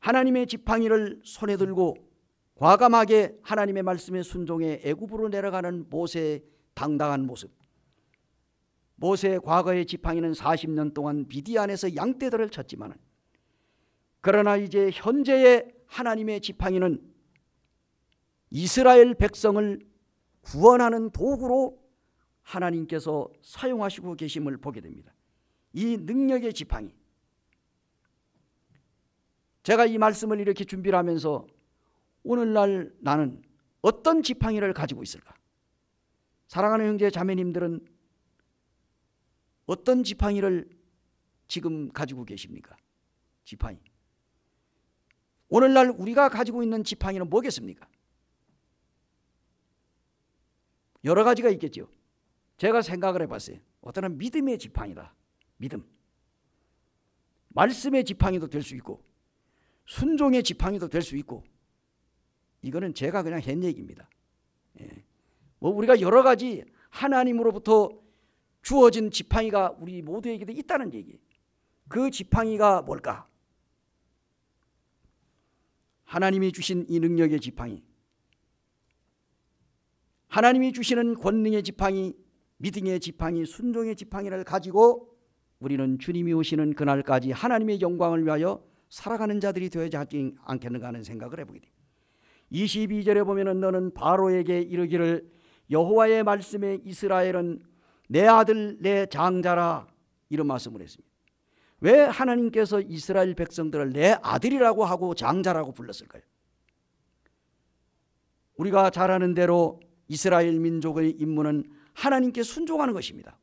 하나님의 지팡이를 손에 들고 과감하게 하나님의 말씀에 순종해 애굽으로 내려가는 모세의 당당한 모습 모세의 과거의 지팡이는 40년 동안 미디안에서 양떼들을 쳤지만 그러나 이제 현재의 하나님의 지팡이는 이스라엘 백성을 구원하는 도구로 하나님께서 사용하시고 계심을 보게 됩니다. 이 능력의 지팡이. 제가 이 말씀을 이렇게 준비를 하면서 오늘날 나는 어떤 지팡이를 가지고 있을까? 사랑하는 형제 자매님들은 어떤 지팡이를 지금 가지고 계십니까? 지팡이. 오늘날 우리가 가지고 있는 지팡이는 뭐겠습니까? 여러 가지가 있겠죠. 제가 생각을 해봤어요. 어떤 믿음의 지팡이다. 믿음. 말씀의 지팡이도 될 수 있고 순종의 지팡이도 될 수 있고 이거는 제가 그냥 한 얘기입니다. 예. 뭐 우리가 여러 가지 하나님으로부터 주어진 지팡이가 우리 모두에게도 있다는 얘기. 그 지팡이가 뭘까? 하나님이 주신 이 능력의 지팡이. 하나님이 주시는 권능의 지팡이 믿음의 지팡이 순종의 지팡이를 가지고 우리는 주님이 오시는 그날까지 하나님의 영광을 위하여 살아가는 자들이 되어야 하지 않겠는가 하는 생각을 해보게 됩니다 22절에 보면 너는 바로에게 이르기를 여호와의 말씀에 이스라엘은 내 아들 내 장자라 이런 말씀을 했습니다 왜 하나님께서 이스라엘 백성들을 내 아들이라고 하고 장자라고 불렀을까요? 우리가 잘 아는 대로 이스라엘 민족의 임무는 하나님께 순종하는 것입니다.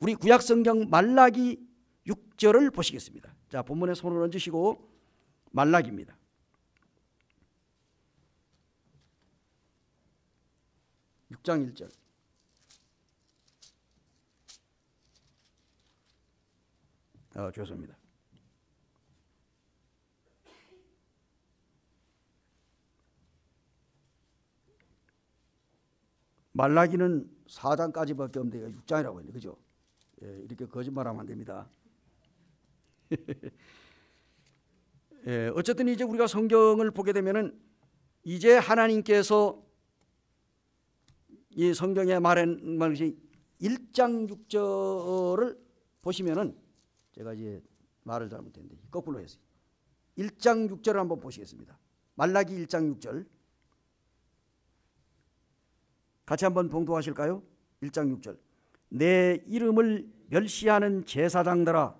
우리 구약 성경 말라기 6절을 보시겠습니다. 자, 본문에 손을 얹으시고 말라기입니다. 장 1절 어, 죄송합니다 말라기는 4장까지밖에 없는데 6장이라고 했네. 그죠? 예, 이렇게 거짓말하면 안 됩니다. [laughs] 예, 어쨌든 이제 우리가 성경을 보게 되면은 이제 하나님께서 이 성경에 말한 말이 1장 6절을 보시면은 제가 이제 말을 잘못했는데 거꾸로 했어요. 1장 6절을 한번 보시겠습니다. 말라기 1장 6절. 같이 한번 봉독하실까요? 1장 6절. 내 이름을 멸시하는 제사장들아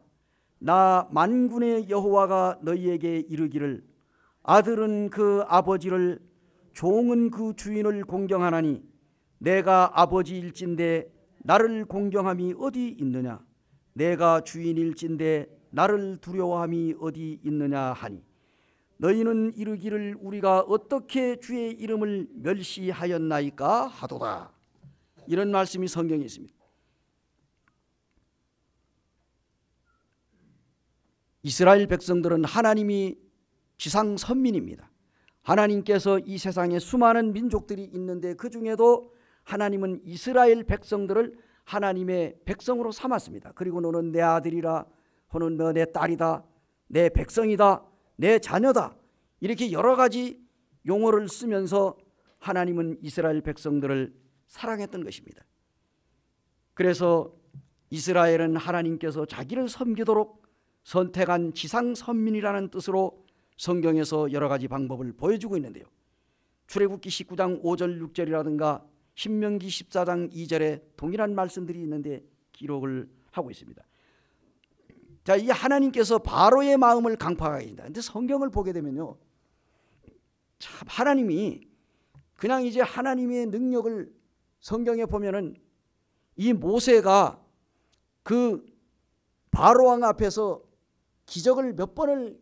나 만군의 여호와가 너희에게 이르기를 아들은 그 아버지를 종은 그 주인을 공경하나니 내가 아버지일진데 나를 공경함이 어디 있느냐 내가 주인일진데 나를 두려워함이 어디 있느냐 하니 너희는 이르기를 우리가 어떻게 주의 이름을 멸시하였나이까 하도다 이런 말씀이 성경에 있습니다 이스라엘 백성들은 하나님이 지상 선민입니다 하나님께서 이 세상에 수많은 민족들이 있는데 그 중에도 하나님은 이스라엘 백성들을 하나님의 백성으로 삼았습니다. 그리고 너는 내 아들이라, 너는 너내 딸이다, 내 백성이다 내 자녀다 이렇게 여러 가지 용어를 쓰면서 하나님은 이스라엘 백성들을 사랑했던 것입니다. 그래서 이스라엘은 하나님께서 자기를 섬기도록 선택한 지상 선민이라는 뜻으로 성경에서 여러 가지 방법을 보여주고 있는데요. 출애굽기 19장 5절 6절이라든가 신명기 14장 2절에 동일한 말씀들이 있는데 기록을 하고 있습니다. 자, 이 하나님께서 바로의 마음을 강파하게 다 근데 성경을 보게 되면요. 참 하나님이 그냥 이제 하나님의 능력을 성경에 보면은 이 모세가 그 바로왕 앞에서 기적을 몇 번을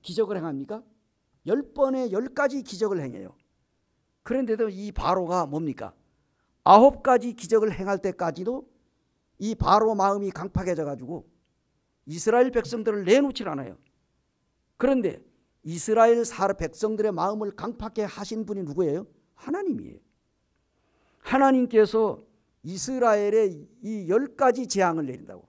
기적을 행합니까? 열 번에 열 가지 기적을 행해요. 그런데도 이 바로가 뭡니까? 아홉 가지 기적을 행할 때까지도 이 바로 마음이 강팍해져 가지고 이스라엘 백성들을 내놓질 않아요. 그런데 이스라엘 백성들의 마음을 강팍해 하신 분이 누구예요? 하나님이에요. 하나님께서 이스라엘의 이 열 가지 재앙을 내린다고.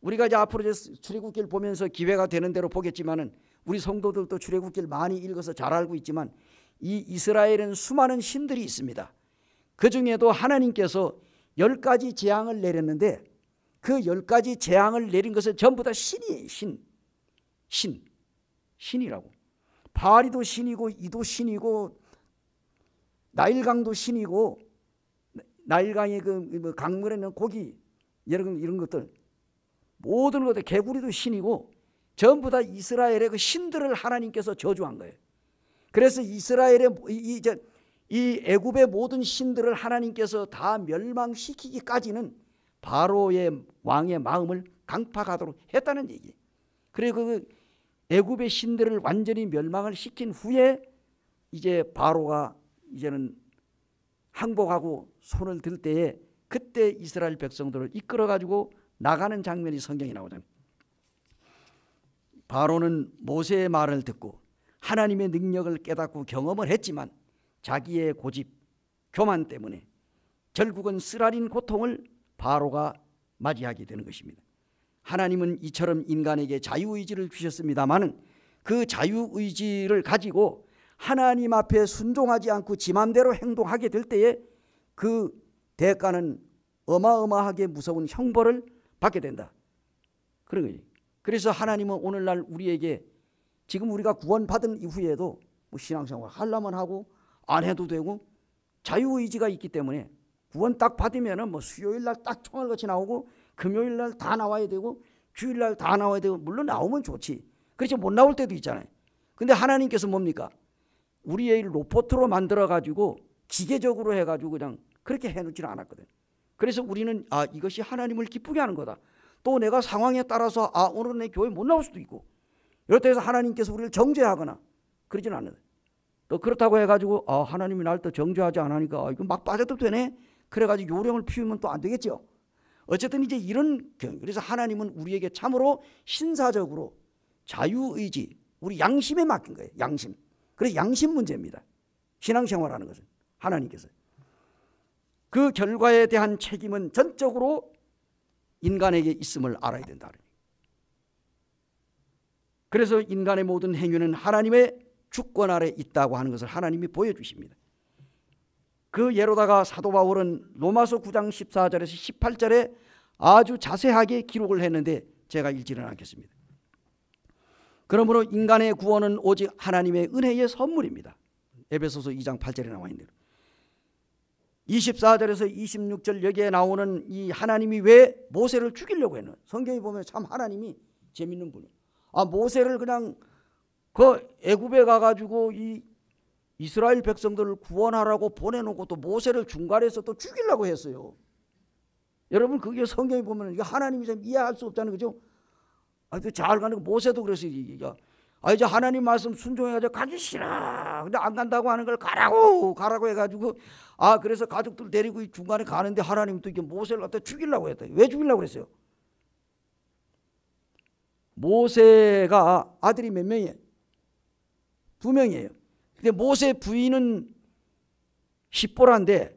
우리가 이제 앞으로 출애굽기 보면서 기회가 되는 대로 보겠지만은 우리 성도들도 출애굽기 많이 읽어서 잘 알고 있지만 이 이스라엘은 수많은 신들이 있습니다. 그 중에도 하나님께서 열 가지 재앙을 내렸는데 그열 가지 재앙을 내린 것은 전부 다 신이 신. 신. 신이라고. 바리도 신이고 이도 신이고 나일강도 신이고 나일강의 그, 그 뭐 강물에 는 고기 여러분 이런 것들 모든 것들 개구리도 신이고 전부 다 이스라엘의 그 신들을 하나님께서 저주한 거예요. 그래서 이스라엘의 이, 이 애굽의 모든 신들을 하나님께서 다 멸망시키기까지는 바로의 왕의 마음을 강팍하도록 했다는 얘기. 그리고 그 애굽의 신들을 완전히 멸망을 시킨 후에 이제 바로가 이제는 항복하고 손을 들 때에 그때 이스라엘 백성들을 이끌어 가지고 나가는 장면이 성경에 나오잖아요. 바로는 모세의 말을 듣고 하나님의 능력을 깨닫고 경험을 했지만 자기의 고집, 교만 때문에 결국은 쓰라린 고통을 바로가 맞이하게 되는 것입니다. 하나님은 이처럼 인간에게 자유의지를 주셨습니다마그 자유의지를 가지고 하나님 앞에 순종하지 않고 지맘대로 행동하게 될 때에 그 대가는 어마어마하게 무서운 형벌을 받게 된다. 그런 거지. 그래서 하나님은 오늘날 우리에게 지금 우리가 구원받은 이후에도 뭐 신앙생활 하려면 하고 안 해도 되고 자유의지가 있기 때문에 구원 딱 받으면은 뭐 수요일 날딱 총알 같이 나오고 금요일 날 다 나와야 되고 주일 날 다 나와야 되고 물론 나오면 좋지. 그렇지 못 나올 때도 있잖아요. 근데 하나님께서 뭡니까? 우리의 로포트로 만들어 가지고 기계적으로 해 가지고 그냥 그렇게 해 놓지는 않았거든. 그래서 우리는 아 이것이 하나님을 기쁘게 하는 거다. 또 내가 상황에 따라서 아 오늘 내 교회 못 나올 수도 있고 이럴때에서 하나님께서 우리를 정죄하거나 그러지는 않는다. 또 그렇다고 해가지고 아 하나님이 날 또 정죄하지 않으니까 아, 이거 막 빠져도 되네 그래가지고 요령을 피우면 또 안 되겠죠. 어쨌든 이제 이런 경 그래서 하나님은 우리에게 참으로 신사적으로 자유의지 우리 양심에 맡긴 거예요. 양심. 그래서 양심 문제입니다. 신앙생활하는 것은 하나님께서 그 결과에 대한 책임은 전적으로 인간에게 있음을 알아야 된다. 그래서 인간의 모든 행위는 하나님의 주권 아래 있다고 하는 것을 하나님이 보여주십니다. 그 예로다가 사도 바울은 로마서 9장 14절에서 18절에 아주 자세하게 기록을 했는데 제가 읽지는 않겠습니다. 그러므로 인간의 구원은 오직 하나님의 은혜의 선물입니다. 에베소서 2장 8절에 나와 있는 24절에서 26절 여기에 나오는 이 하나님이 왜 모세를 죽이려고 했는 성경에 보면 참 하나님이 재밌는 분이에요. 아 모세를 그냥 그 애굽에 가가지고 이 이스라엘 백성들을 구원하라고 보내놓고 또 모세를 중간에서 또 죽이려고 했어요. 여러분 그게 성경에 보면 이거 하나님이 참 이해할 수 없다는 거죠. 아잘 가는 거 모세도 그래서 이거 아 이제 하나님 말씀 순종해가지고 가기 싫어. 근데 안 간다고 하는 걸 가라고 가라고 해가지고 아 그래서 가족들 데리고 중간에 가는데 하나님 또 이게 모세를 갖다 죽이려고 했다. 왜 죽이려고 그랬어요? 모세가 아들이 몇 명이에요? 두 명이에요. 근데 모세 부인은 십보라인데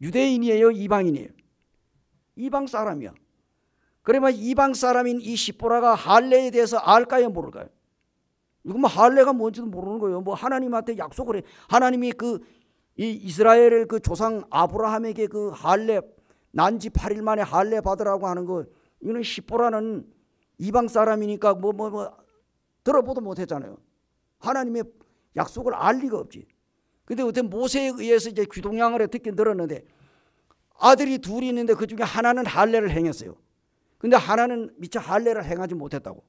유대인이에요 이방인이에요 이방 사람이야 그러면 이방 사람인 이 십보라가 할례에 대해서 알까요 모를까요 이거 뭐 할례가 뭔지도 모르는 거예요 뭐 하나님한테 약속을 해 하나님이 그이 이스라엘을 그 조상 아브라함에게 그 할례 난지 8일 만에 할례 받으라고 하는 거 이거는 십보라는 이방 사람이니까 뭐 뭐뭐 뭐, 뭐 들어보도 못했잖아요 하나님의 약속을 알 리가 없지. 근데 어떤 모세에 의해서 이제 귀동양을 듣떻게 늘었는데 아들이 둘이 있는데 그 중에 하나는 할례를 행했어요. 근데 하나는 미처 할례를 행하지 못했다고.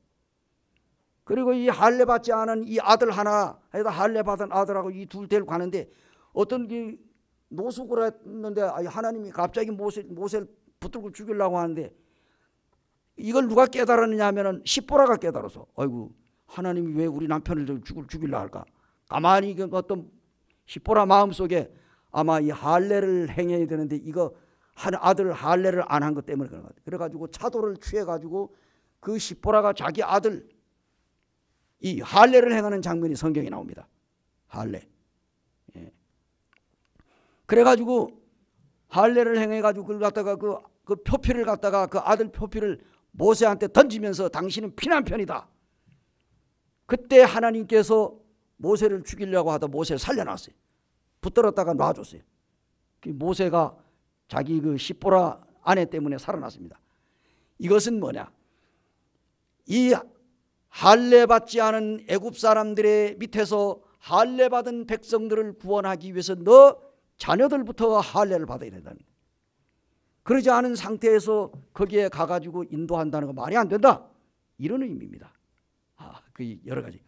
그리고 이 할례 받지 않은 이 아들 하나, 하여 할례 받은 아들하고 이 둘 데리고 가는데 어떤 게 노숙을 했는데 하나님이 갑자기 모세, 모세를 붙들고 죽이려고 하는데 이걸 누가 깨달았느냐 하면은 십보라가 깨달아서 아이고 하나님이 왜 우리 남편을 죽을 죽일라 할까? 가만히 이 그 어떤 히보라 마음속에 아마 이 할례를 행해야 되는데 이거 한 아들 할례를 안 한 것 때문에 그런 것같아 그래가지고 차도를 취해가지고 그 시보라가 자기 아들 이 할례를 행하는 장면이 성경에 나옵니다. 할례. 예. 그래가지고 할례를 행해가지고 그걸 갖다가 그, 그 표피를 갖다가 그 아들 표피를 모세한테 던지면서 당신은 피난 편이다. 그때 하나님께서 모세를 죽이려고 하다 모세를 살려놨어요. 붙들었다가 놔줬어요. 그 모세가 자기 그 십보라 아내 때문에 살아났습니다. 이것은 뭐냐? 이 할례 받지 않은 애굽 사람들의 밑에서 할례 받은 백성들을 구원하기 위해서 너 자녀들부터 할례를 받아야 된다는 그러지 않은 상태에서 거기에 가가지고 인도한다는 거 말이 안 된다. 이런 의미입니다. 아, 그 여러 가지.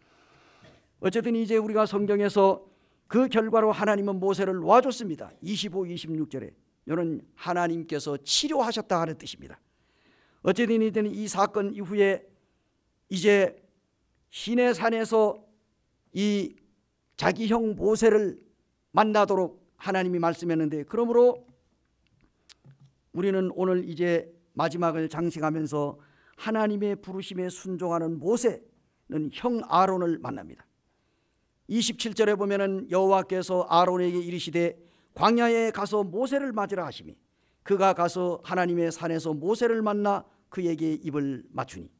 어쨌든 이제 우리가 성경에서 그 결과로 하나님은 모세를 놓아줬습니다. 25, 26절에 이는 하나님께서 치료하셨다 하는 뜻입니다. 어쨌든 이들은 이 사건 이후에 이제 시내산에서 이 자기 형 모세를 만나도록 하나님이 말씀했는데 그러므로 우리는 오늘 이제 마지막을 장식하면서 하나님의 부르심에 순종하는 모세 모세는 형 아론을 만납니다. 27절에 보면은 여호와께서 아론에게 이르시되 광야에 가서 모세를 맞으라 하시니 그가 가서 하나님의 산에서 모세를 만나 그에게 입을 맞추니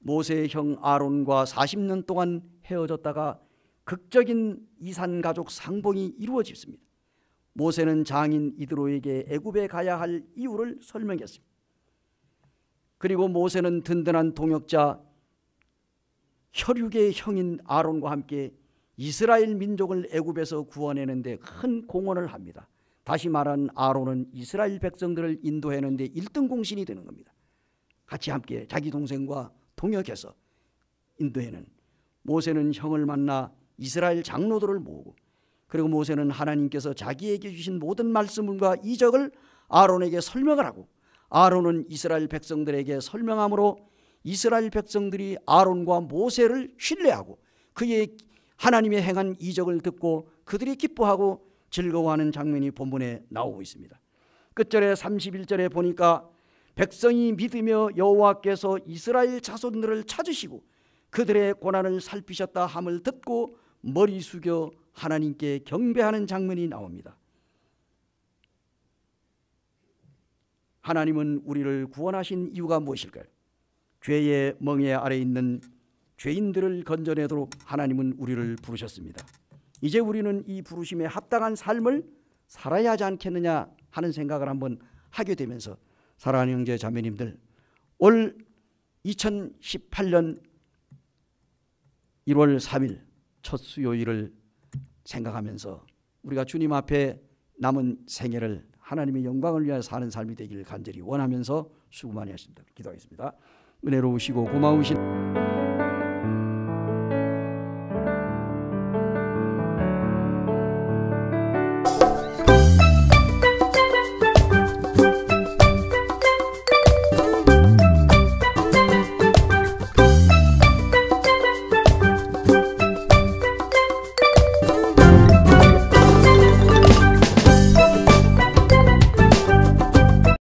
모세의 형 아론과 40년 동안 헤어졌다가 극적인 이산 가족 상봉이 이루어집니다. 모세는 장인 이드로에게 애굽에 가야 할 이유를 설명했습니다. 그리고 모세는 든든한 동역자 혈육의 형인 아론과 함께 이스라엘 민족을 애굽에서 구원하는 데 큰 공헌을 합니다. 다시 말한 아론은 이스라엘 백성들을 인도하는 데 1등 공신이 되는 겁니다. 같이 함께 자기 동생과 동역해서 인도해는 모세는 형을 만나 이스라엘 장로들을 모으고 그리고 모세는 하나님께서 자기에게 주신 모든 말씀과 이적을 아론에게 설명을 하고 아론은 이스라엘 백성들에게 설명함으로 이스라엘 백성들이 아론과 모세를 신뢰하고 그의 하나님의 행한 이적을 듣고 그들이 기뻐하고 즐거워하는 장면이 본문에 나오고 있습니다. 끝절에 31절에 보니까 백성이 믿으며 여호와께서 이스라엘 자손들을 찾으시고 그들의 고난을 살피셨다 함을 듣고 머리 숙여 하나님께 경배하는 장면이 나옵니다. 하나님은 우리를 구원하신 이유가 무엇일까요? 죄의 멍에 아래 있는 죄인들을 건져내도록 하나님은 우리를 부르셨습니다. 이제 우리는 이 부르심에 합당한 삶을 살아야 하지 않겠느냐 하는 생각을 한번 하게 되면서 사랑하는 형제 자매님들 올 2018년 1월 3일 첫 수요일을 생각하면서 우리가 주님 앞에 남은 생애를 하나님의 영광을 위하여 사는 삶이 되기를 간절히 원하면서 수고 많이 하십니다. 기도하겠습니다. 은혜로우시고 고마우신